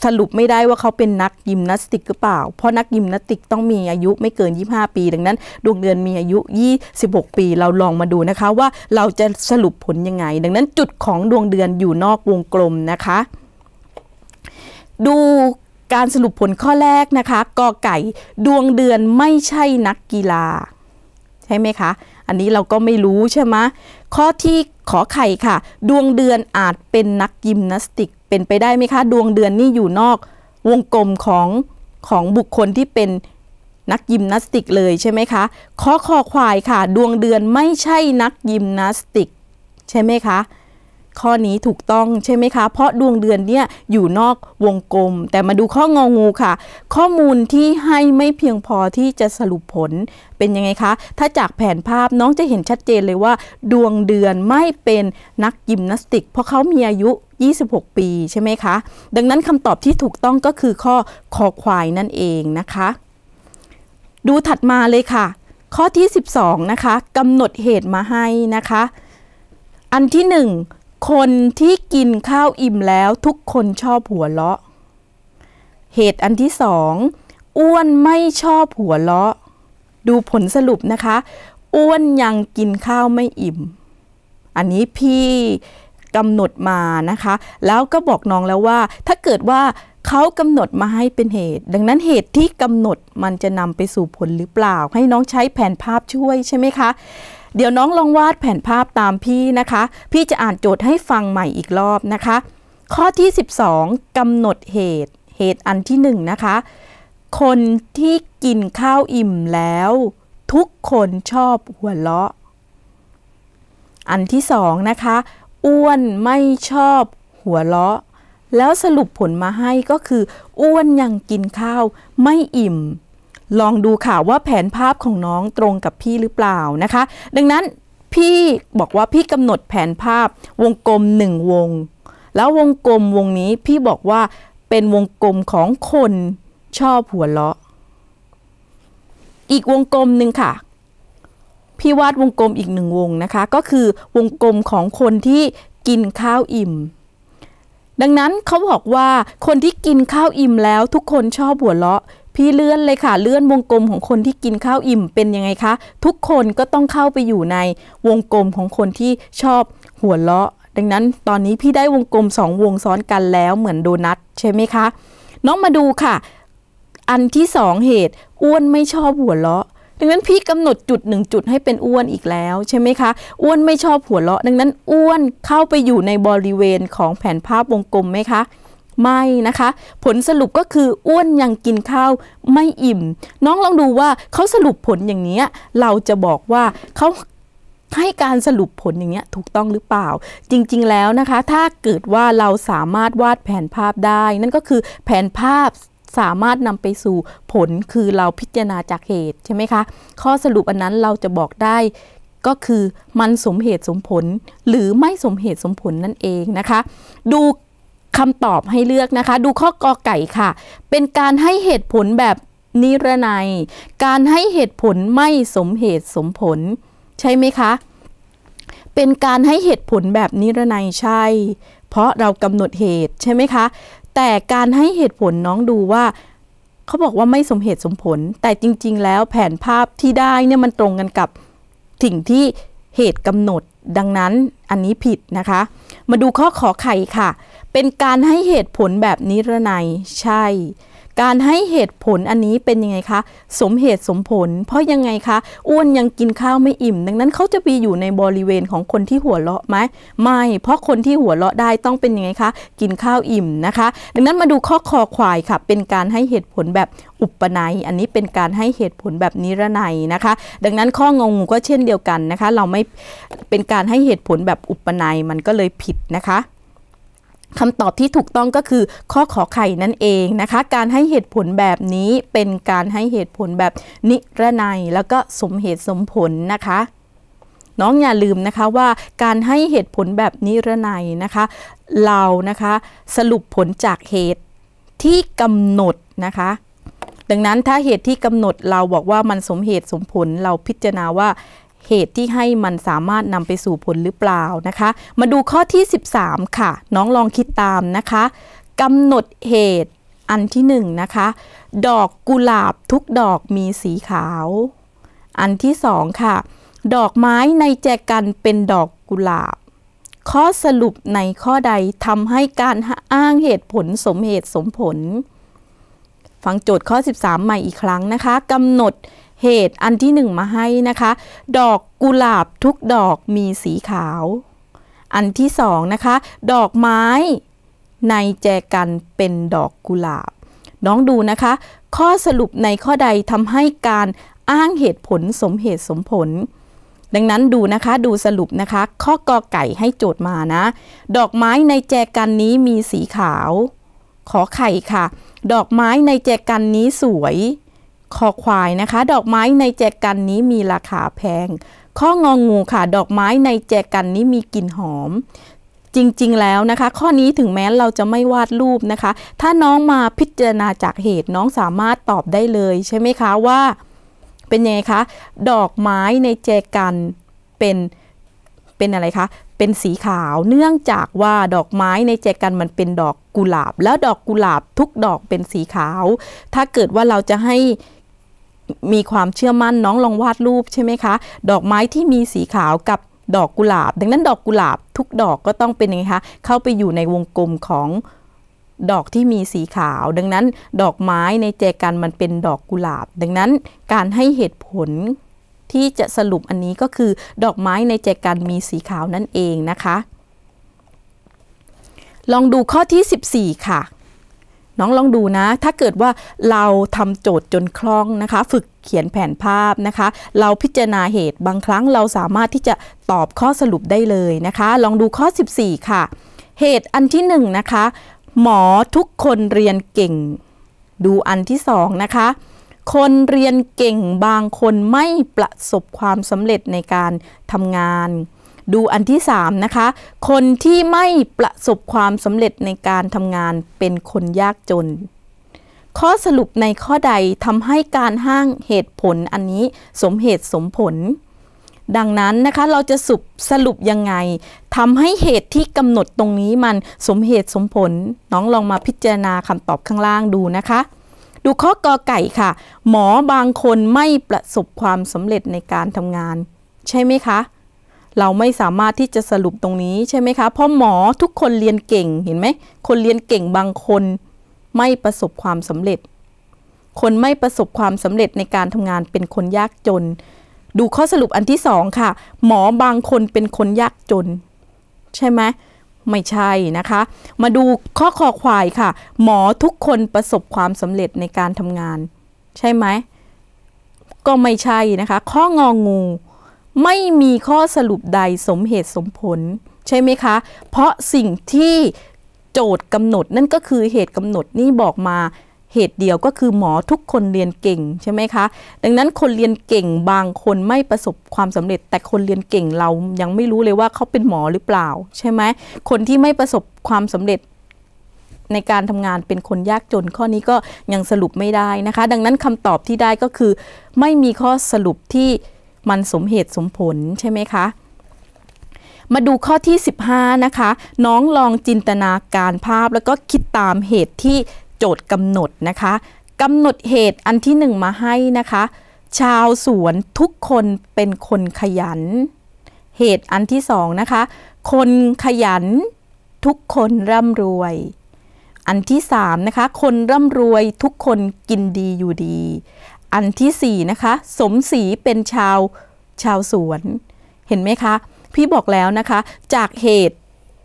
สรุปไม่ได้ว่าเขาเป็นนักยิมนาสติกหรือเปล่า เพราะนักยิมนาสติกต้องมีอายุไม่เกิน 25 ปี ดังนั้นดวงเดือนมีอายุ 26 ปี เราลองมาดูนะคะ ว่าเราจะสรุปผลยังไง ดังนั้นจุดของดวงเดือนอยู่นอกวงกลมนะคะ ดูการสรุปผลข้อแรกนะคะ กอไก่ดวงเดือนไม่ใช่นักกีฬาใช่ไหมคะ อันนี้เราก็ไม่รู้ใช่ไหมข้อที่ขอไข่ค่ะ ดวงเดือนอาจเป็นนักยิมนาสติกเป็นไปได้ไหมคะ ดวงเดือนนี่อยู่นอกวงกลมของ ของบุคคลที่เป็นนักยิมนาสติกเลยใช่ไหมคะ ข้อคอควายค่ะ ดวงเดือนไม่ใช่นักยิมนาสติก ใช่ไหมคะ ข้อนี้ถูกต้องใช่ไหมคะเพราะดวงเดือนเนี่ยอยู่นอกวงกลม แต่มาดูข้ององูค่ะ ข้อมูลที่ให้ไม่เพียงพอที่จะสรุปผลเป็นยังไงคะ ถ้าจากแผนภาพน้องจะเห็นชัดเจนเลยว่า ดวงเดือนไม่เป็นนักยิมนาสติก เพราะเขามีอายุ26 ปีใช่ไหมคะดังนั้นคำตอบที่ถูกต้องก็คือข้อคอควายนั่นเองนะคะดูถัดมาเลยค่ะ ข้อที่ 12 นะคะกำหนดเหตุมาให้นะคะ อันที่ 1 คนที่กินข้าวอิ่มแล้ว ทุกคนชอบหัวเราะเหตุอันที่สองอ้วนไม่ชอบหัวเราะดูผลสรุปนะคะอ้วนยังกินข้าวไม่อิ่ม อันนี้พี่กำหนดมานะคะ แล้วก็บอกน้องแล้วว่า ถ้าเกิดว่าเขากำหนดมาให้เป็นเหตุ ดังนั้นเหตุที่กำหนดมันจะนำไปสู่ผลหรือเปล่า ให้น้องใช้แผนภาพช่วยใช่ไหมคะ เดี๋ยวน้องลองวาดแผนภาพตามพี่นะคะ พี่จะอ่านโจทย์ให้ฟังใหม่อีกรอบนะคะ ข้อที่ 12 กำหนดเหตุเหตุอันที่1นนะคะ คนที่กินข้าวอิ่มแล้ว ทุกคนชอบหัวเราะอันที่2นะคะอ้วนไม่ชอบหัวเราะ แล้วสรุปผลมาให้ก็คือ อ้วนยังกินข้าวไม่อิ่ม ลองดูค่ะว่าแผนภาพของน้องตรงกับพี่หรือเปล่านะคะ ดังนั้นพี่บอกว่าพี่กำหนดแผนภาพวงกลมหนึ่งวง แล้ววงกลมวงนี้ พี่บอกว่าเป็นวงกลมของคนชอบหัวเราะอีกวงกลมหนึ่งค่ะพี่วาดวงกลมอีกหนึ่งวงนะคะ ก็คือวงกลมของคนที่กินข้าวอิ่ม ดังนั้นเขาบอกว่าคนที่กินข้าวอิ่มแล้วทุกคนชอบหัวเราะ พี่เลื่อนเลยค่ะ เลื่อนวงกลมของคนที่กินข้าวอิ่มเป็นยังไงคะ ทุกคนก็ต้องเข้าไปอยู่ในวงกลมของคนที่ชอบหัวเราะ ดังนั้นตอนนี้พี่ได้วงกลม 2 วงซ้อนกันแล้วเหมือนโดนัทใช่ไหมคะน้องมาดูค่ะ อันที่ 2 เหตุอ้วนไม่ชอบหัวเราะดังนั้นพี่กำหนดจุดหนึ่งจุดให้เป็นอ้วนอีกแล้วใช่ไหมคะอ้วนไม่ชอบหัวเราะดังนั้น อ้วนเข้าไปอยู่ในบริเวณของแผนภาพวงกลมไหมคะไม่นะคะ ผลสรุปก็คืออ้วนยังกินข้าวไม่อิ่ม น้องลองดูว่าเขาสรุปผลอย่างนี้เราจะบอกว่าเขาให้การสรุปผลอย่างเงี้ยถูกต้องหรือเปล่า จริงๆแล้วนะคะถ้าเกิดว่าเราสามารถวาดแผนภาพได้ นั่นก็คือแผนภาพสามารถนำไปสู่ผลคือเราพิจารณาจากเหตุใช่ไหมคะ ข้อสรุปอันนั้นเราจะบอกได้ก็คือมันสมเหตุสมผลหรือไม่สมเหตุสมผลนั่นเองนะคะ ดูคำตอบให้เลือกนะคะ ดูข้อกอไก่ค่ะ เป็นการให้เหตุผลแบบนิรนัย การให้เหตุผลไม่สมเหตุสมผลใช่ไหมคะ เป็นการให้เหตุผลแบบนิรนัยใช่ เพราะเรากำหนดเหตุ ใช่ไหมคะแต่การให้เหตุผลน้องดูว่า เขาบอกว่าไม่สมเหตุสมผล แต่จริง ๆ แล้วแผนภาพที่ได้เนี่ยมันตรงกันกับสิ่งที่เหตุกำหนดดังนั้นอันนี้ผิดนะคะ มาดูข้อขอไข่ค่ะ เป็นการให้เหตุผลแบบนิรนัย ใช่การให้เหตุผลอันนี้เป็นยังไงคะ สมเหตุสมผล เพราะยังไงคะอ้วนยังกินข้าวไม่อิ่ม ดังนั้นเขาจะไปอยู่ในบริเวณของคนที่หัวเราะไหมไม่เพราะคนที่หัวเราะได้ต้องเป็นยังไงคะ กินข้าวอิ่มนะคะ ดังนั้นมาดูข้อคอควายค่ะ เป็นการให้เหตุผลแบบอุปนัย อันนี้เป็นการให้เหตุผลแบบนิรนัยนะคะ ดังนั้นข้องงก็เช่นเดียวกันนะคะ เราไม่เป็นการให้เหตุผลแบบอุปนัยมันก็เลยผิดนะคะคำตอบที่ถูกต้องก็คือ ข้อขอไข่นั่นเองนะคะ การให้เหตุผลแบบนี้เป็นการให้เหตุผลแบบนิรนัย แล้วก็สมเหตุสมผลนะคะ น้องอย่าลืมนะคะว่า การให้เหตุผลแบบนิรนัยนะคะ เรานะคะ สรุปผลจากเหตุที่กำหนดนะคะ ดังนั้นถ้าเหตุที่กำหนดเราบอกว่ามันสมเหตุสมผลเราพิจารณาว่าเหตุที่ให้มันสามารถนำไปสู่ผลหรือเปล่านะคะ มาดูข้อที่ 13 ค่ะ น้องลองคิดตามนะคะกำหนดเหตุอันที่1นนะคะ ดอกกุหลาบทุกดอกมีสีขาว อันที่2ค่ะ ดอกไม้ในแจกันเป็นดอกกุหลาบ ข้อสรุปในข้อใดทำให้การอ้างเหตุผลสมเหตุสมผลฟังโจทย์ข้อ 13 ใหม่อีกครั้งนะคะกำหนดเหตุอันที่หนึ่งมาให้นะคะ ดอกกุหลาบทุกดอกมีสีขาว อันที่สองนะคะดอกไม้ในแจกันเป็นดอกกุหลาบน้องดูนะคะ ข้อสรุปในข้อใดทำให้การอ้างเหตุผลสมเหตุสมผล ดังนั้นดูนะคะดูสรุปนะคะ ข้อกอไก่ให้โจทย์มานะ ดอกไม้ในแจกันนี้มีสีขาว ขอไข่ค่ะ ดอกไม้ในแจกันนี้สวยคอควายนะคะ ดอกไม้ในแจกันนี้มีราคาแพง ข้ององงูค่ะ ดอกไม้ในแจกันนี้มีกลิ่นหอม จริงๆแล้วนะคะ ข้อนี้ถึงแม้เราจะไม่วาดรูปนะคะ ถ้าน้องมาพิจารณาจากเหตุน้องสามารถตอบได้เลยใช่ไหมคะว่าเป็นยังไงคะดอกไม้ในแจกันเป็นเป็นอะไรคะเป็นสีขาวเนื่องจากว่าดอกไม้ในแจกันมันเป็นดอกกุหลาบ แล้วดอกกุหลาบทุกดอกเป็นสีขาว ถ้าเกิดว่าเราจะให้มีความเชื่อมั่นน้องลองวาดรูปใช่ไหมคะ ดอกไม้ที่มีสีขาวกับดอกกุหลาบ ดังนั้นดอกกุหลาบทุกดอกก็ต้องเป็นยังไงคะ เข้าไปอยู่ในวงกลมของดอกที่มีสีขาว ดังนั้นดอกไม้ในแจกันมันเป็นดอกกุหลาบ ดังนั้นการให้เหตุผลที่จะสรุปอันนี้ก็คือดอกไม้ในแจกันมีสีขาวนั่นเองนะคะ ลองดูข้อที่ 14 ค่ะน้องลองดูนะ ถ้าเกิดว่าเราทำโจทย์จนคล่องนะคะ ฝึกเขียนแผนภาพนะคะ เราพิจารณาเหตุบางครั้งเราสามารถที่จะตอบข้อสรุปได้เลยนะคะ ลองดูข้อ 14 ค่ะ เหตุอันที่1นนะคะ หมอทุกคนเรียนเก่ง ดูอันที่ 2 นะคะ คนเรียนเก่งบางคนไม่ประสบความสำเร็จในการทำงานดูอันที่ 3 นะคะ คนที่ไม่ประสบความสำเร็จในการทำงานเป็นคนยากจน ข้อสรุปในข้อใดทำให้การห้างเหตุผลอันนี้สมเหตุสมผล ดังนั้นนะคะเราจะสุปสรุปยังไงทำให้เหตุที่กำหนดตรงนี้มันสมเหตุสมผล น้องลองมาพิจารณาคำตอบข้างล่างดูนะคะ ดูข้อกอไก่ค่ะ หมอบางคนไม่ประสบความสำเร็จในการทำงาน ใช่ไหมคะเราไม่สามารถที่จะสรุปตรงนี้ ใช่ไหมคะ เพราะหมอทุกคนเรียนเก่งเห็นไหม คนเรียนเก่งบางคน ไม่ประสบความสำเร็จ คนไม่ประสบความสำเร็จในการทำงานเป็นคนยากจน ดูข้อสรุปอันที่สองค่ะ หมอบางคนเป็นคนยากจน ใช่ไหมไม่ใช่นะคะ มาดูข้อคอควายค่ะ หมอทุกคนประสบความสำเร็จในการทำงาน ใช่ไหม ก็ไม่ใช่นะคะ ข้ององูไม่มีข้อสรุปใดสมเหตุสมผลใช่ไหมคะ เพราะสิ่งที่โจทย์กำหนดนั่นก็คือเหตุกำหนดนี่บอกมาเหตุเดียวก็คือหมอทุกคนเรียนเก่งใช่ไหมคะ ดังนั้นคนเรียนเก่งบางคนไม่ประสบความสำเร็จ แต่คนเรียนเก่งเรายังไม่รู้เลยว่าเขาเป็นหมอหรือเปล่าใช่ไหมคนที่ไม่ประสบความสำเร็จในการทำงานเป็นคนยากจน ข้อนี้ก็ยังสรุปไม่ได้นะคะ ดังนั้นคำตอบที่ได้ก็คือ ไม่มีข้อสรุปที่มันสมเหตุสมผลใช่ไหมคะ มาดูข้อที่ 15 นะคะ น้องลองจินตนาการภาพแล้วก็คิดตามเหตุที่โจทย์กำหนดนะคะกำหนดเหตุอันที่หนึ่งมาให้นะคะ ชาวสวนทุกคนเป็นคนขยัน เหตุอันที่สองนะคะคนขยันทุกคนร่ำรวย อันที่สามนะคะคนร่ำรวยทุกคนกินดีอยู่ดีอันที่4นะคะ สมศรีเป็นชาวชาวสวนเห็นไหมคะ พี่บอกแล้วนะคะ จากเหตุ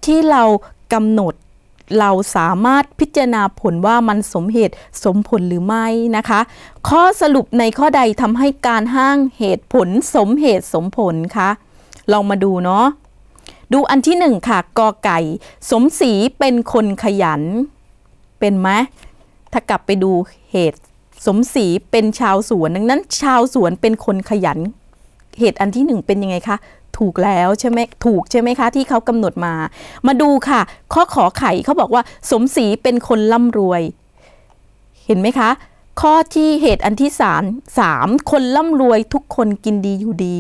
ที่เรากำหนดเราสามารถพิจารณาผลว่ามันสมเหตุสมผลหรือไม่นะคะข้อสรุปในข้อใดทำให้การห้างเหตุผลสมเหตุสมผลคะลองมาดูเนาะดูอันที่หนึ่งค่ะกอไก่ สมศรีเป็นคนขยัน เป็นไหมถ้ากลับไปดูเหตุสมศรีเป็นชาวสวนดังนั้น ชาวสวนเป็นคนขยัน เหตุอันที่หนึ่งเป็นยังไงคะ ถูกแล้วใช่ไหมถูกใช่ไหมคะ ที่เขากำหนดมา มาดูค่ะ ข้อขอไข่เขาบอกว่า สมศรีเป็นคนร่ำรวย เห็นไหมคะ ข้อที่เหตุอันที่สามสามคนร่ำรวยทุกคนกินดีอยู่ดี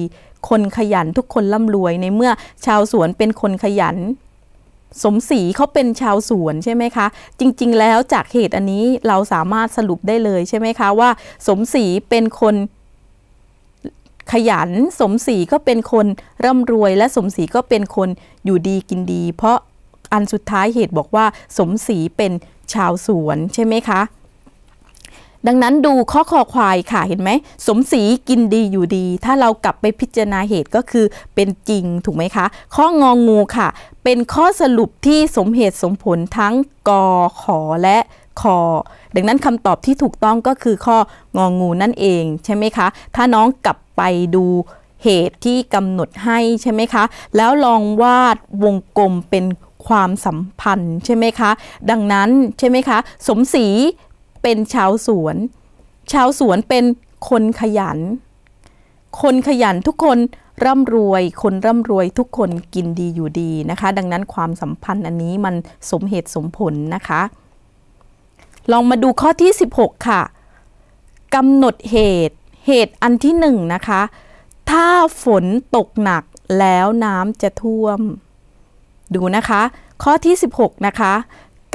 คนขยันทุกคนร่ำรวยในเมื่อ ชาวสวนเป็นคนขยันสมศรีเขาเป็นชาวสวนใช่ไหมคะ จริงๆแล้วจากเหตุอันนี้เราสามารถสรุปได้เลยใช่ไหมคะว่าสมศรีเป็นคนขยัน สมศรีก็เป็นคนร่ำรวย และสมศรีก็เป็นคนอยู่ดีกินดี เพราะอันสุดท้ายเหตุบอกว่า สมศรีเป็นชาวสวนใช่ไหมคะดังนั้นดูข้อคอควายค่ะเห็นไหมสมศรีกินดีอยู่ดี ถ้าเรากลับไปพิจารณาเหตุก็คือเป็นจริงถูกไหมคะ ข้ององูค่ะ เป็นข้อสรุปที่สมเหตุสมผลทั้งกอขอและคอดังนั้นคำตอบที่ถูกต้องก็คือข้ององูนั่นเองใช่ไหมคะ ถ้าน้องกลับไปดูเหตุที่กำหนดให้ใช่ไหมคะ แล้วลองวาดวงกลมเป็นความสัมพันธ์ใช่ไหมคะดังนั้นใช่ไหมคะ สมศรีเป็นชาวสวน ชาว สวนเป็นคนขยัน คนขยันทุกคนร่ำรวย คนร่ำรวยทุกคนกินดีอยู่ดีนะคะ ดังนั้นความสัมพันธ์อันนี้มันสมเหตุสมผลนะคะ ลองมาดูข้อที่ 16 ค่ะ กำหนดเหตุ เหตุอันที่หนึ่งนะคะ ถ้าฝนตกหนักแล้วน้ำจะท่วม ดูนะคะ ข้อที่ 16นะคะ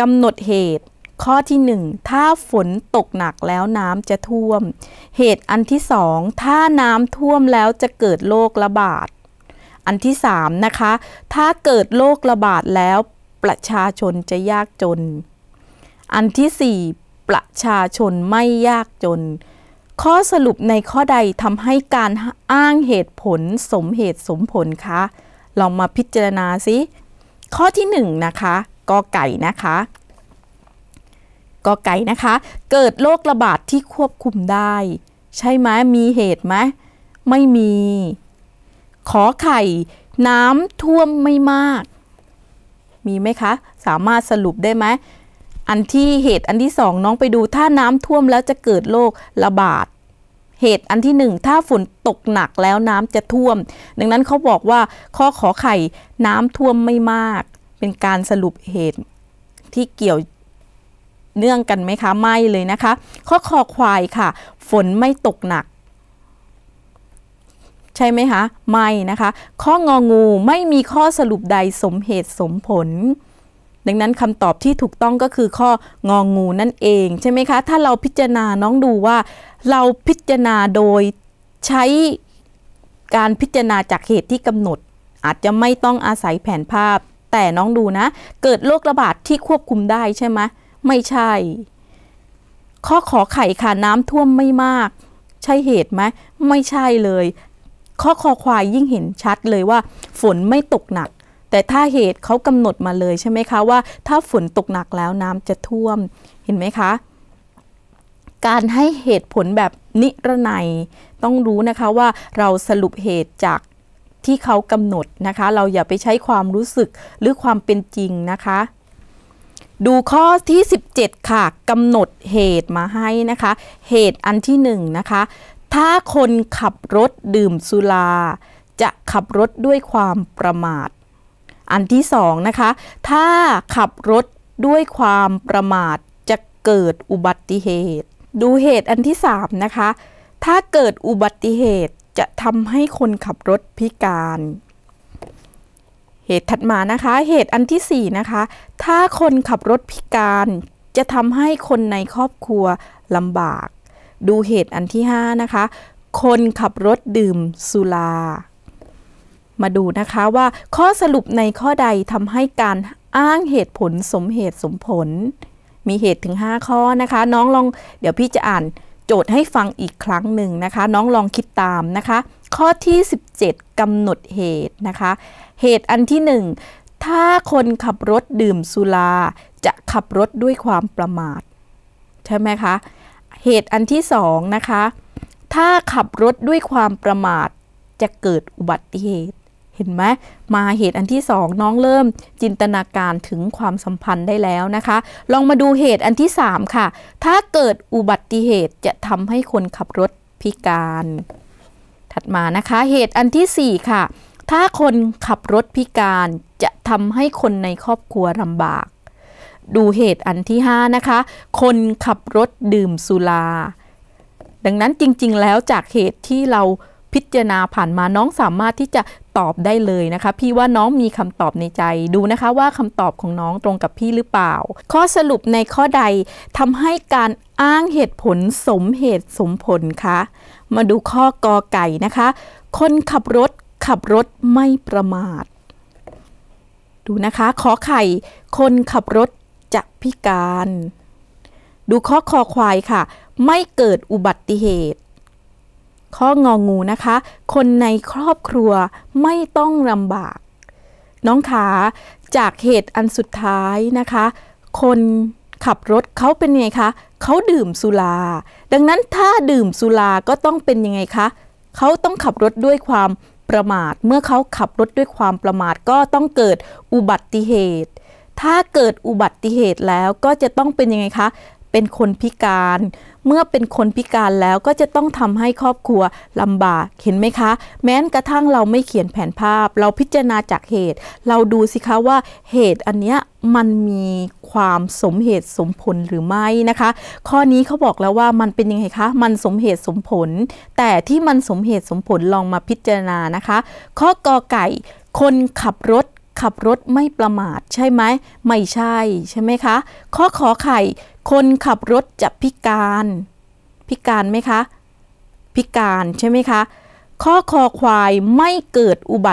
กำหนดเหตุข้อที่ 1 ถ้าฝนตกหนักแล้วน้ำจะท่วม เหตุอันที่สองถ้าน้ำท่วมแล้วจะเกิดโรคระบาดอันที่3นะคะ ถ้าเกิดโรคระบาดแล้ว ประชาชนจะยากจน อันที่ 4 ประชาชนไม่ยากจน ข้อสรุปในข้อใดทำให้การอ้างเหตุผลสมเหตุสมผลคะลองมาพิจารณาสิข้อที่1นะคะกอไก่นะคะกอไก่นะคะเกิดโรคระบาดทที่ควบคุมได้ ใช่ไหมมีเหตุไหมไม่มี ขอไข่ น้ำท่วมไม่มาก มีไหมคะสามารถสรุปได้ไหมอันที่เหตุอันที่สองน้องไปดูถ้าน้ำท่วมแล้วจะเกิดโรคระบาด เหตุอันที่หนึ่งถ้าฝนตกหนักแล้วน้ำจะท่วม ดังนั้นเขาบอกว่า ข้อขอไข่น้ำท่วมไม่มาก เป็นการสรุปเหตุที่เกี่ยวเนื่อง กันไหมคะไม่เลย นะคะ ข้อคอควายค่ะ ฝนไม่ตกหนัก ใช่ไหมคะไม่นะคะ ข้ององูไม่มีข้อสรุปใดสมเหตุสมผล ดังนั้นคำตอบที่ถูกต้องก็คือข้ององูนั่นเอง ใช่ไหมคะ ถ้าเราพิจารณาน้องดูว่า เราพิจารณาโดยใช้การพิจารณาจากเหตุที่กำหนดอาจจะไม่ต้องอาศัยแผนภาพ แต่น้องดูนะเกิดโรคระบาดที่ควบคุมได้ใช่ไหมไม่ใช่ ข้อขอไข่ค่ะน้ำท่วมไม่มาก ใช่เหตุไหม ไม่ใช่เลย ข้อคอควายยิ่งเห็นชัดเลยว่า ฝนไม่ตกหนัก แต่ถ้าเหตุเขากำหนดมาเลยใช่ไหมคะว่าถ้าฝนตกหนักแล้วน้ำจะท่วม เห็นไหมคะ การให้เหตุผลแบบนิรนัย ต้องรู้นะคะว่าเราสรุปเหตุจากที่เขากำหนดนะคะ เราอย่าไปใช้ความรู้สึกหรือความเป็นจริงนะคะดูข้อที่ 17 ค่ะกำหนดเหตุมาให้นะคะเหตุอันที่1นนะคะถ้าคนขับรถดื่มสุราจะขับรถด้วยความประมาท อันที่2นะคะถ้าขับรถด้วยความประมาท จะเกิดอุบัติเหตุ ดูเหตุอันที่3นะคะถ้าเกิดอุบัติเหตุ จะทำให้คนขับรถพิการเหตุถัดมานะคะ เหตุอันที่4นะคะ ถ้าคนขับรถพิการ จะทำให้คนในครอบครัวลำบาก ดูเหตุอันที่5นะคะ คนขับรถดื่มสุรา มาดูนะคะว่าข้อสรุปในข้อใดทำให้การอ้างเหตุผลสมเหตุสมผล มีเหตุถึง 5 ข้อนะคะ น้องลองเดี๋ยวพี่จะอ่านโจทย์ให้ฟังอีกครั้งหนึ่งนะคะ น้องลองคิดตามนะคะข้อที่ 17 กำหนดเหตุนะคะ เหตุอันที่ 1 ถ้าคนขับรถดื่มสุราจะขับรถด้วยความประมาทใช่ไหมคะ เหตุอันที่ 2 นะคะ ถ้าขับรถด้วยความประมาท จะเกิดอุบัติเหตุ เห็นไหมมาเหตุอันที่สองน้องเริ่มจินตนาการถึงความสัมพันธ์ได้แล้วนะคะ ลองมาดูเหตุอันที่สามค่ะ ถ้าเกิดอุบัติเหตุจะทำให้คนขับรถพิการัดมานะคะ เหตุอันที่ 4 ค่ะ ถ้าคนขับรถพิการจะทำให้คนในครอบครัวลำบาก ดูเหตุอันที่ 5 นะคะ คนขับรถดื่มสุรา ดังนั้นจริงๆ แล้วจากเหตุที่เราพิจารณาผ่านมาน้องสามารถที่จะตอบได้เลยนะคะ พี่ว่าน้องมีคำตอบในใจ ดูนะคะว่าคำตอบของน้องตรงกับพี่หรือเปล่า ข้อสรุปในข้อใดทำให้การอ้างเหตุผลสมเหตุสมผลคะมาดูข้อกอไก่นะคะ คนขับรถขับรถไม่ประมาท ดูนะคะ ขอไข่ คนขับรถจะพิการ ดูข้อคอควายค่ะ ไม่เกิดอุบัติเหตุ ข้ององูนะคะ คนในครอบครัวไม่ต้องลำบาก น้องขาจากเหตุอันสุดท้ายนะคะ คนขับรถเขาเป็นไงคะเขาดื่มสุรา ดังนั้นถ้าดื่มสุราก็ต้องเป็นยังไงคะ เขาต้องขับรถด้วยความประมาท เมื่อเขาขับรถด้วยความประมาท ก็ต้องเกิดอุบัติเหตุ ถ้าเกิดอุบัติเหตุแล้วก็จะต้องเป็นยังไงคะ เป็นคนพิการเมื่อเป็นคนพิการแล้วก็จะต้องทำให้ครอบครัวลำบาก เห็นไหมคะ แม้กระทั่งเราไม่เขียนแผนภาพ เราพิจารณาจากเหตุ เราดูสิคะว่าเหตุอันเนี้ยมันมีความสมเหตุสมผลหรือไม่นะคะ ข้อนี้เขาบอกแล้วว่ามันเป็นยังไงคะ มันสมเหตุสมผล แต่ที่มันสมเหตุสมผลลองมาพิจารณานะคะ ข้อกอไก่ คนขับรถขับรถไม่ประมาทใช่ไหมไม่ใช่ ใช่ไหมคะ ข้อขอไข่คนขับรถจะพิการ พิการไหมคะ พิการใช่ไหมคะ ข้อคอควายไม่เกิดอุบั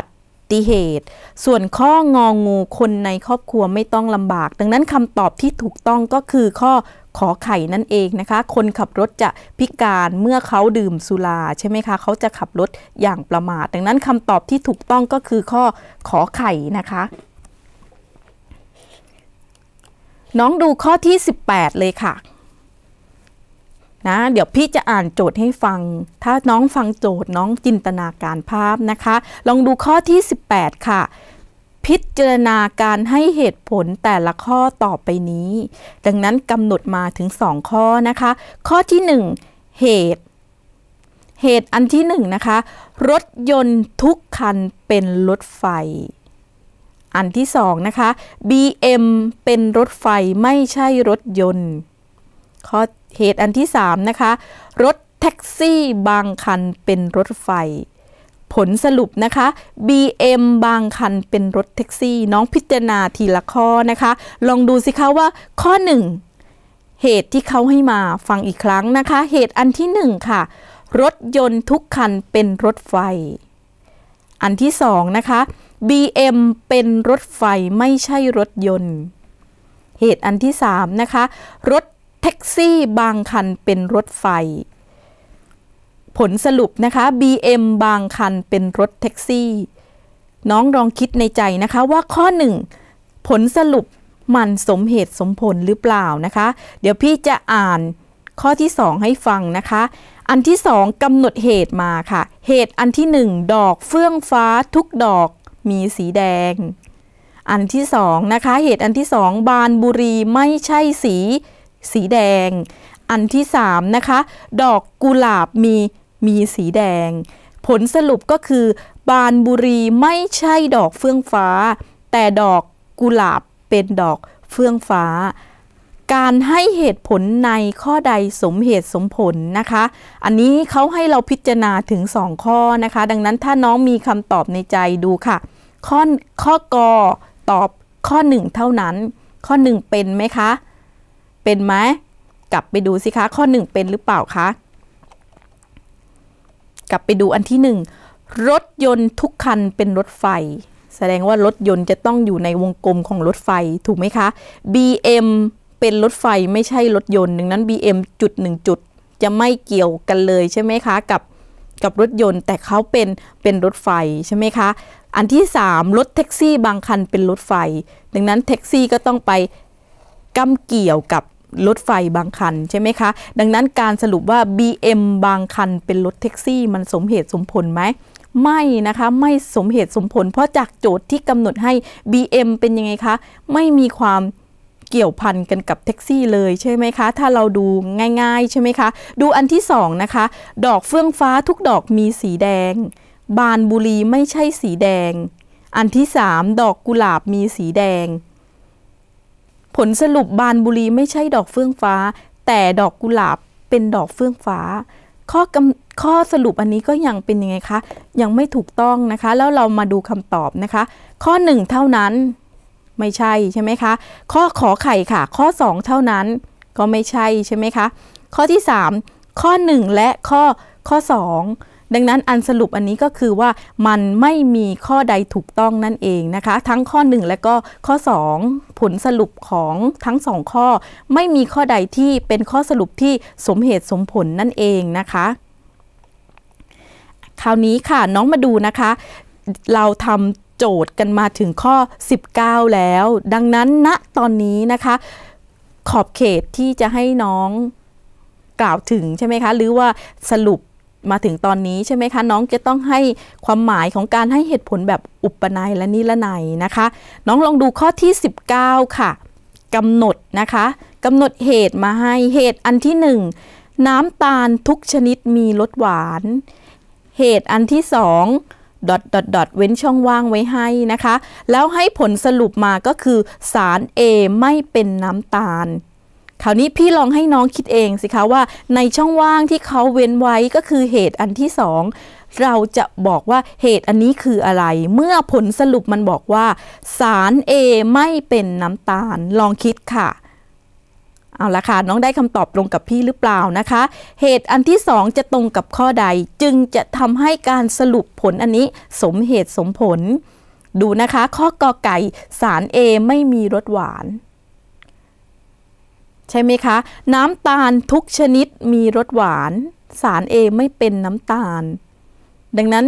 ติเหตุ ส่วนข้ององูคนในครอบครัวไม่ต้องลำบาก ดังนั้นคำตอบที่ถูกต้องก็คือข้อขอไข่ นั่นเองนะคะ คนขับรถจะพิการเมื่อเขาดื่มสุราใช่ไหมคะเขาจะขับรถอย่างประมาท ดังนั้นคำตอบที่ถูกต้องก็คือข้อขอไข่นะคะ น้องดูข้อที่ 18 เลยค่ะ นะ เดี๋ยวพี่จะอ่านโจทย์ให้ฟัง ถ้าน้องฟังโจทย์น้องจินตนาการภาพนะคะ ลองดูข้อที่ 18 ค่ะพิจารณาการให้เหตุผลแต่ละข้อต่อไปนี้ ดังนั้นกำหนดมาถึงสองข้อนะคะ ข้อที่หนึ่งเหตุ เหตุอันที่หนึ่งนะคะรถยนต์ทุกคันเป็นรถไฟ อันที่สองนะคะ BM เป็นรถไฟไม่ใช่รถยนต์ ข้อเหตุอันที่สามนะคะรถแท็กซี่บางคันเป็นรถไฟผลสรุปนะคะ BM บางคันเป็นรถแท็กซี่ น้องพิจารณาทีละข้อนะคะ ลองดูสิคะว่าข้อ 1 เหตุที่เขาให้มาฟังอีกครั้งนะคะเหตุอันที่1ค่ะ รถยนต์ทุกคันเป็นรถไฟ อันที่2นะคะ BM เป็นรถไฟไม่ใช่รถยนต์ เหตุอันที่3นะคะรถแท็กซี่บางคันเป็นรถไฟผลสรุปนะคะ BM บางคันเป็นรถแท็กซี่ น้องลองคิดในใจนะคะ ว่าข้อ 1 ผลสรุปมันสมเหตุสมผลหรือเปล่านะคะ เดี๋ยวพี่จะอ่านข้อที่ 2 ให้ฟังนะคะ อันที่2กำหนดเหตุมาค่ะเหตุอันที่ 1 ดอกเฟื่องฟ้าทุกดอกมีสีแดง อันที่2นะคะเหตุอันที่2บานบุรีไม่ใช่สีสีแดง อันที่3นะคะดอกกุหลาบมีมีสีแดง ผลสรุปก็คือ บานบุรีไม่ใช่ดอกเฟื่องฟ้า แต่ดอกกุหลาบเป็นดอกเฟื่องฟ้า การให้เหตุผลในข้อใดสมเหตุสมผลนะคะ อันนี้เขาให้เราพิจารณาถึง 2 ข้อนะคะ ดังนั้นถ้าน้องมีคำตอบในใจดูค่ะ ข้อข้อกอตอบข้อ 1 เท่านั้น ข้อ 1เป็นไหมคะ เป็นไหมกลับไปดูสิคะ ข้อ 1 เป็นหรือเปล่าคะกลับไปดูอันที่หนึ่งรถยนต์ทุกคันเป็นรถไฟ แสดงว่ารถยนต์จะต้องอยู่ในวงกลมของรถไฟถูกไหมคะ BM เป็นรถไฟไม่ใช่รถยนต์ดังนั้น BM จุดหนึ่งจุดจะไม่เกี่ยวกันเลยใช่ไหมคะ กับกับรถยนต์แต่เขาเป็นเป็นรถไฟใช่ไหมคะอันที่3รถแท็กซี่บางคันเป็นรถไฟ ดังนั้นแท็กซี่ก็ต้องไปก้าเกี่ยวกับรถไฟบางคันใช่ไหมคะดังนั้นการสรุปว่า BM บางคันเป็นรถแท็กซี่มันสมเหตุสมผลไหม ไม่นะคะไม่สมเหตุสมผล เพราะจากโจทย์ที่กำหนดให้ BM เป็นยังไงคะ ไม่มีความเกี่ยวพันกันกับแท็กซี่เลยใช่ไหมคะถ้าเราดูง่ายๆ ใช่ไหมคะ ดูอันที่2นะคะ ดอกเฟื่องฟ้าทุกดอกมีสีแดง บานบุรีไม่ใช่สีแดง อันที่3ดอกกุหลาบมีสีแดงผลสรุปบานบุรีไม่ใช่ดอกเฟื่องฟ้า แต่ดอกกุหลาบเป็นดอกเฟื่องฟ้าข้อข้อสรุปอันนี้ก็ยังเป็นยังไงคะยังไม่ถูกต้องนะคะแล้วเรามาดูคำตอบนะคะ ข้อ1เท่านั้นไม่ใช่ ใช่ไหมคะ ข้อขอไข่ค่ะ ข้อ 2 เท่านั้นก็ไม่ใช่ใช่ไหมคะ ข้อที่ 3 ข้อ 1 และข้อ ข้อ2ดังนั้นอันสรุปอันนี้ก็คือว่ามันไม่มีข้อใดถูกต้องนั่นเองนะคะ ทั้งข้อ1และก็ข้อ2 ผลสรุปของทั้ง2ข้อ ไม่มีข้อใดที่เป็นข้อสรุปที่สมเหตุสมผลนั่นเองนะคะ คราวนี้ค่ะน้องมาดูนะคะ เราทำโจทย์กันมาถึงข้อ 19 แล้ว ดังนั้นณนะตอนนี้นะคะ ขอบเขตที่จะให้น้องกล่าวถึงใช่ไหมคะหรือว่าสรุปมาถึงตอนนี้ใช่ไหมคะ น้องจะต้องให้ความหมายของการให้เหตุผลแบบอุปนัยและนิรนัยนะคะ น้องลองดูข้อที่ 19 ค่ะกำหนดนะคะกำหนดเหตุมาให้เหตุอันที่ 1 น้ำตาลทุกชนิดมีรสหวาน เหตุอันที่2ดอทดอทดอทเว้นช่องว่างไว้ให้นะคะ แล้วให้ผลสรุปมาก็คือสาร A ไม่เป็นน้ำตาลคราวนี้ พี่ลองให้น้องคิดเองสิคะ ว่าในช่องว่างที่เขาเว้นไว้ก็คือเหตุอันที่สองเราจะบอกว่าเหตุอันนี้คืออะไร เมื่อผลสรุปมันบอกว่า สาร A ไม่เป็นน้ำตาลลองคิดค่ะเอาละค่ะน้องได้คำตอบตรงกับพี่หรือเปล่านะคะ เหตุอันที่สองจะตรงกับข้อใดจึงจะทำให้การสรุปผลอันนี้สมเหตุสมผล ดูนะคะ ข้อกอไก่สาร A ไม่มีรสหวานใช่ไหมคะ น้ำตาลทุกชนิดมีรสหวาน สาร A ไม่เป็นน้ำตาล ดังนั้น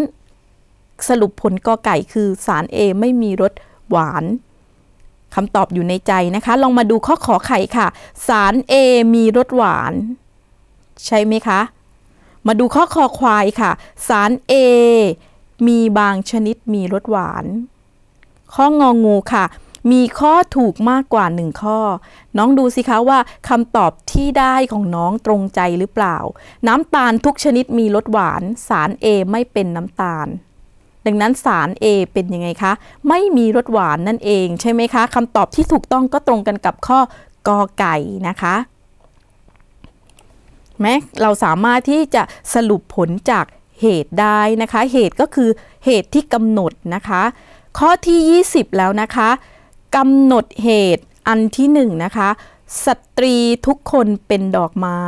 สรุปผลกอไก่คือสาร A ไม่มีรสหวานคำตอบอยู่ในใจนะคะ ลองมาดูข้อขอไข่ค่ะ สาร A มีรสหวาน ใช่ไหมคะ มาดูข้อคอควายค่ะ สาร A มีบางชนิดมีรสหวาน ข้ององูค่ะมีข้อถูกมากกว่า 1 ข้อ น้องดูสิคะว่าคำตอบที่ได้ของน้องตรงใจหรือเปล่า น้ำตาลทุกชนิดมีรสหวาน สาร A ไม่เป็นน้ำตาล ดังนั้นสาร A เป็นยังไงคะ ไม่มีรสหวานนั่นเองใช่ไหมคะ คำตอบที่ถูกต้องก็ตรงกันกับข้อกอไก่นะคะ แม้เราสามารถที่จะสรุปผลจากเหตุได้นะคะ เหตุก็คือเหตุที่กำหนดนะคะ ข้อที่ 20 แล้วนะคะกำหนดเหตุอันที่หนึ่งนะคะสตรีทุกคนเป็นดอกไม้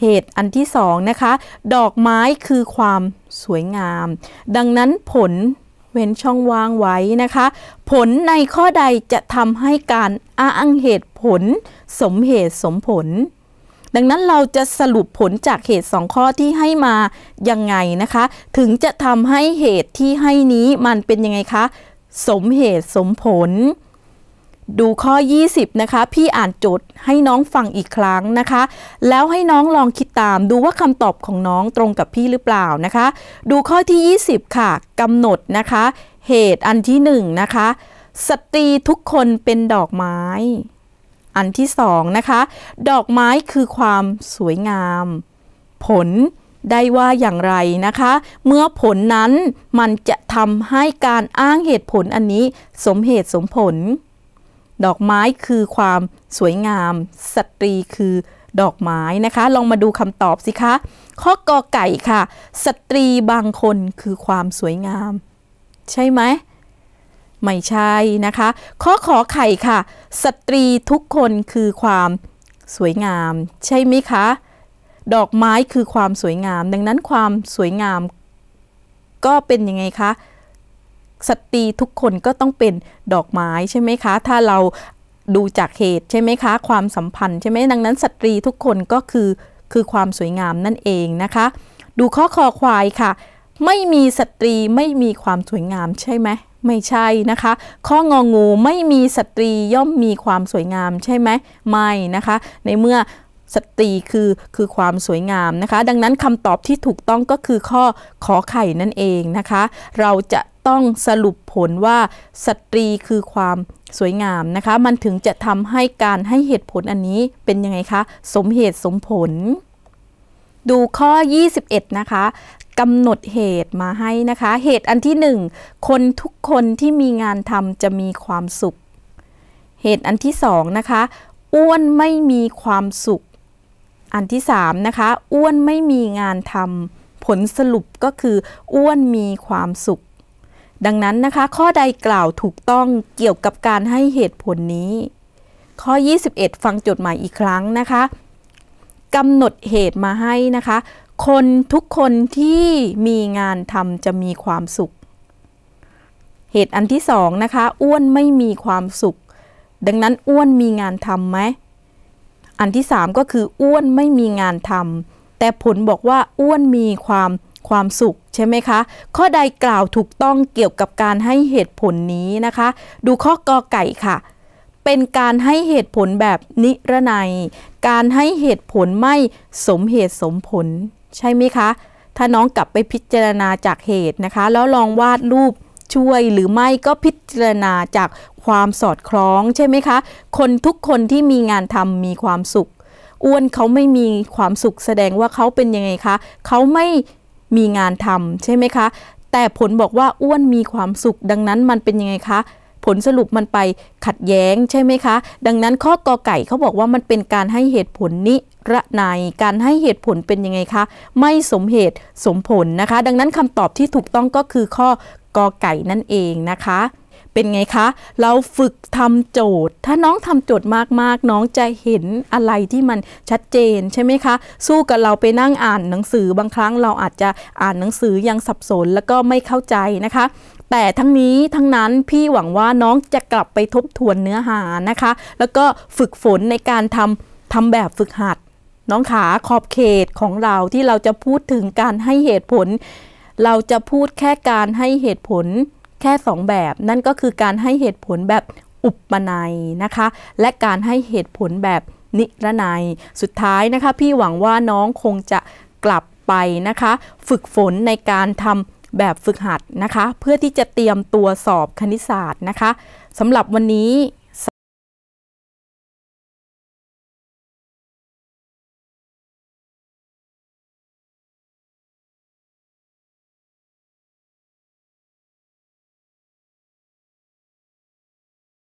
เหตุอันที่สองนะคะ ดอกไม้คือความสวยงาม ดังนั้นผลเว้นช่องวางไว้นะคะ ผลในข้อใดจะทำให้การอ้างเหตุผล สมเหตุสมผล ดังนั้นเราจะสรุปผลจากเหตุสองข้อที่ให้มา ยังไงนะคะ ถึงจะทำให้เหตุที่ให้นี้มันเป็นยังไงคะสมเหตุสมผล ดูข้อ 20 นะคะ พี่อ่านจดให้น้องฟังอีกครั้งนะคะ แล้วให้น้องลองคิดตามดูว่าคำตอบของน้องตรงกับพี่หรือเปล่านะคะ ดูข้อที่ 20 ค่ะกำหนดนะคะ เหตุอันที่ 1 นะคะ สตรีทุกคนเป็นดอกไม้ อันที่สองนะคะ ดอกไม้คือความสวยงาม ผลได้ว่าอย่างไรนะคะ เมื่อผลนั้นมันจะทำให้การอ้างเหตุผลอันนี้ สมเหตุสมผล ดอกไม้คือความสวยงามสตรีคือดอกไม้นะคะ ลองมาดูคำตอบสิคะ ข้อกอไก่ค่ะ สตรีบางคนคือความสวยงาม ใช่ไหมไม่ใช่นะคะ ข้อขอไข่ค่ะ สตรีทุกคนคือความสวยงาม ใช่ไหมคะดอกไม้คือความสวยงาม ดังนั้นความสวยงาม ก็เป็นยังไงคะสตรีทุกคนก็ต้องเป็นดอกไม้ใช่ไหมคะ ถ้าเราดูจากเหตุใช่ไหมคะความสัมพันธ์ ใช่ไหมดังนั้น สตรีทุกคนก็คือคือความสวยงามนั่นเองนะคะ ดูข้อคอควายค่ะ ไม่มีสตรีไม่มีความสวยงามใช่ไหมไม่ใช่นะคะ ข้ององูไม่มีสตรีย่อมมีความสวยงามใช่ไหมไม่นะคะ ในเมื่อสตรีคือคือความสวยงามนะคะ ดังนั้นคำตอบที่ถูกต้องก็คือข้อขอไข่นั่นเองนะคะ เราจะต้องสรุปผลว่าสตรีคือความสวยงามนะคะ มันถึงจะทำให้การให้เหตุผลอันนี้เป็นยังไงคะ สมเหตุสมผล ดูข้อ 21 นะคะ กำหนดเหตุมาให้นะคะ เหตุอันที่ 1 คนทุกคนที่มีงานทำจะมีความสุข เหตุอันที่2นะคะ อ้วนไม่มีความสุขอันที่3นะคะอ้วนไม่มีงานทำผลสรุปก็คือ อ้วนมีความสุข ดังนั้นนะคะข้อใดกล่าวถูกต้องเกี่ยวกับการให้เหตุผลนี้ ข้อ 21 ฟังจดหมายอีกครั้งนะคะกำหนดเหตุมาให้นะคะ คนทุกคนที่มีงานทำจะมีความสุข เหตุอันที่สองนะคะ อ้วนไม่มีความสุข ดังนั้นอ้วนมีงานทำไหมันที่ 3 ก็คืออ้วนไม่มีงานทำ แต่ผลบอกว่าอ้วนมีความความสุขใช่ไหมคะข้อใดกล่าวถูกต้องเกี่ยวกับการให้เหตุผลนี้นะคะ ดูข้อกอไก่ค่ะ เป็นการให้เหตุผลแบบนิรนัย การให้เหตุผลไม่สมเหตุสมผลใช่ไหมคะ ถ้าน้องกลับไปพิจารณาจากเหตุนะคะ แล้วลองวาดรูปช่วยหรือไม่ก็พิจารณาจากความสอดคล้องใช่ไหมคะ คนทุกคนที่มีงานทำมีความสุข อ้วนเขาไม่มีความสุขแสดงว่าเขาเป็นยังไงคะ เขาไม่มีงานทำใช่ไหมคะ แต่ผลบอกว่าอ้วนมีความสุข ดังนั้นมันเป็นยังไงคะ ผลสรุปมันไปขัดแย้งใช่ไหมคะดังนั้นข้อกอไก่เขาบอกว่ามันเป็นการให้เหตุผลนิรนายการให้เหตุผลเป็นยังไงคะ ไม่สมเหตุสมผลนะคะ ดังนั้นคำตอบที่ถูกต้องก็คือข้อกอไก่นั่นเองนะคะ เป็นไงคะ เราฝึกทำโจทย์ ถ้าน้องทำโจทย์มากๆ น้อง จะเห็นอะไรที่มันชัดเจน ใช่ไหมคะ สู้กับเราไปนั่งอ่านหนังสือ บางครั้งเราอาจจะอ่านหนังสือยัง สับสน แล้วก็ไม่เข้าใจนะคะ แต่ทั้งนี้ทั้งนั้น พี่หวังว่าน้องจะกลับไปทบทวนเนื้อหานะคะ แล้วก็ฝึกฝนในการทำทำแบบฝึกหัด น้องขาขอบเขตของเราที่เราจะพูดถึงการให้เหตุผลเราจะพูดแค่การให้เหตุผลแค่สองแบบ นั่นก็คือการให้เหตุผลแบบอุปนัยนะคะ และการให้เหตุผลแบบนิรนายสุดท้ายนะคะ พี่หวังว่าน้องคงจะกลับไปนะคะ ฝึกฝนในการทำแบบฝึกหัดนะคะ เพื่อที่จะเตรียมตัวสอบคณิตศาสตร์นะคะสำหรับวันนี้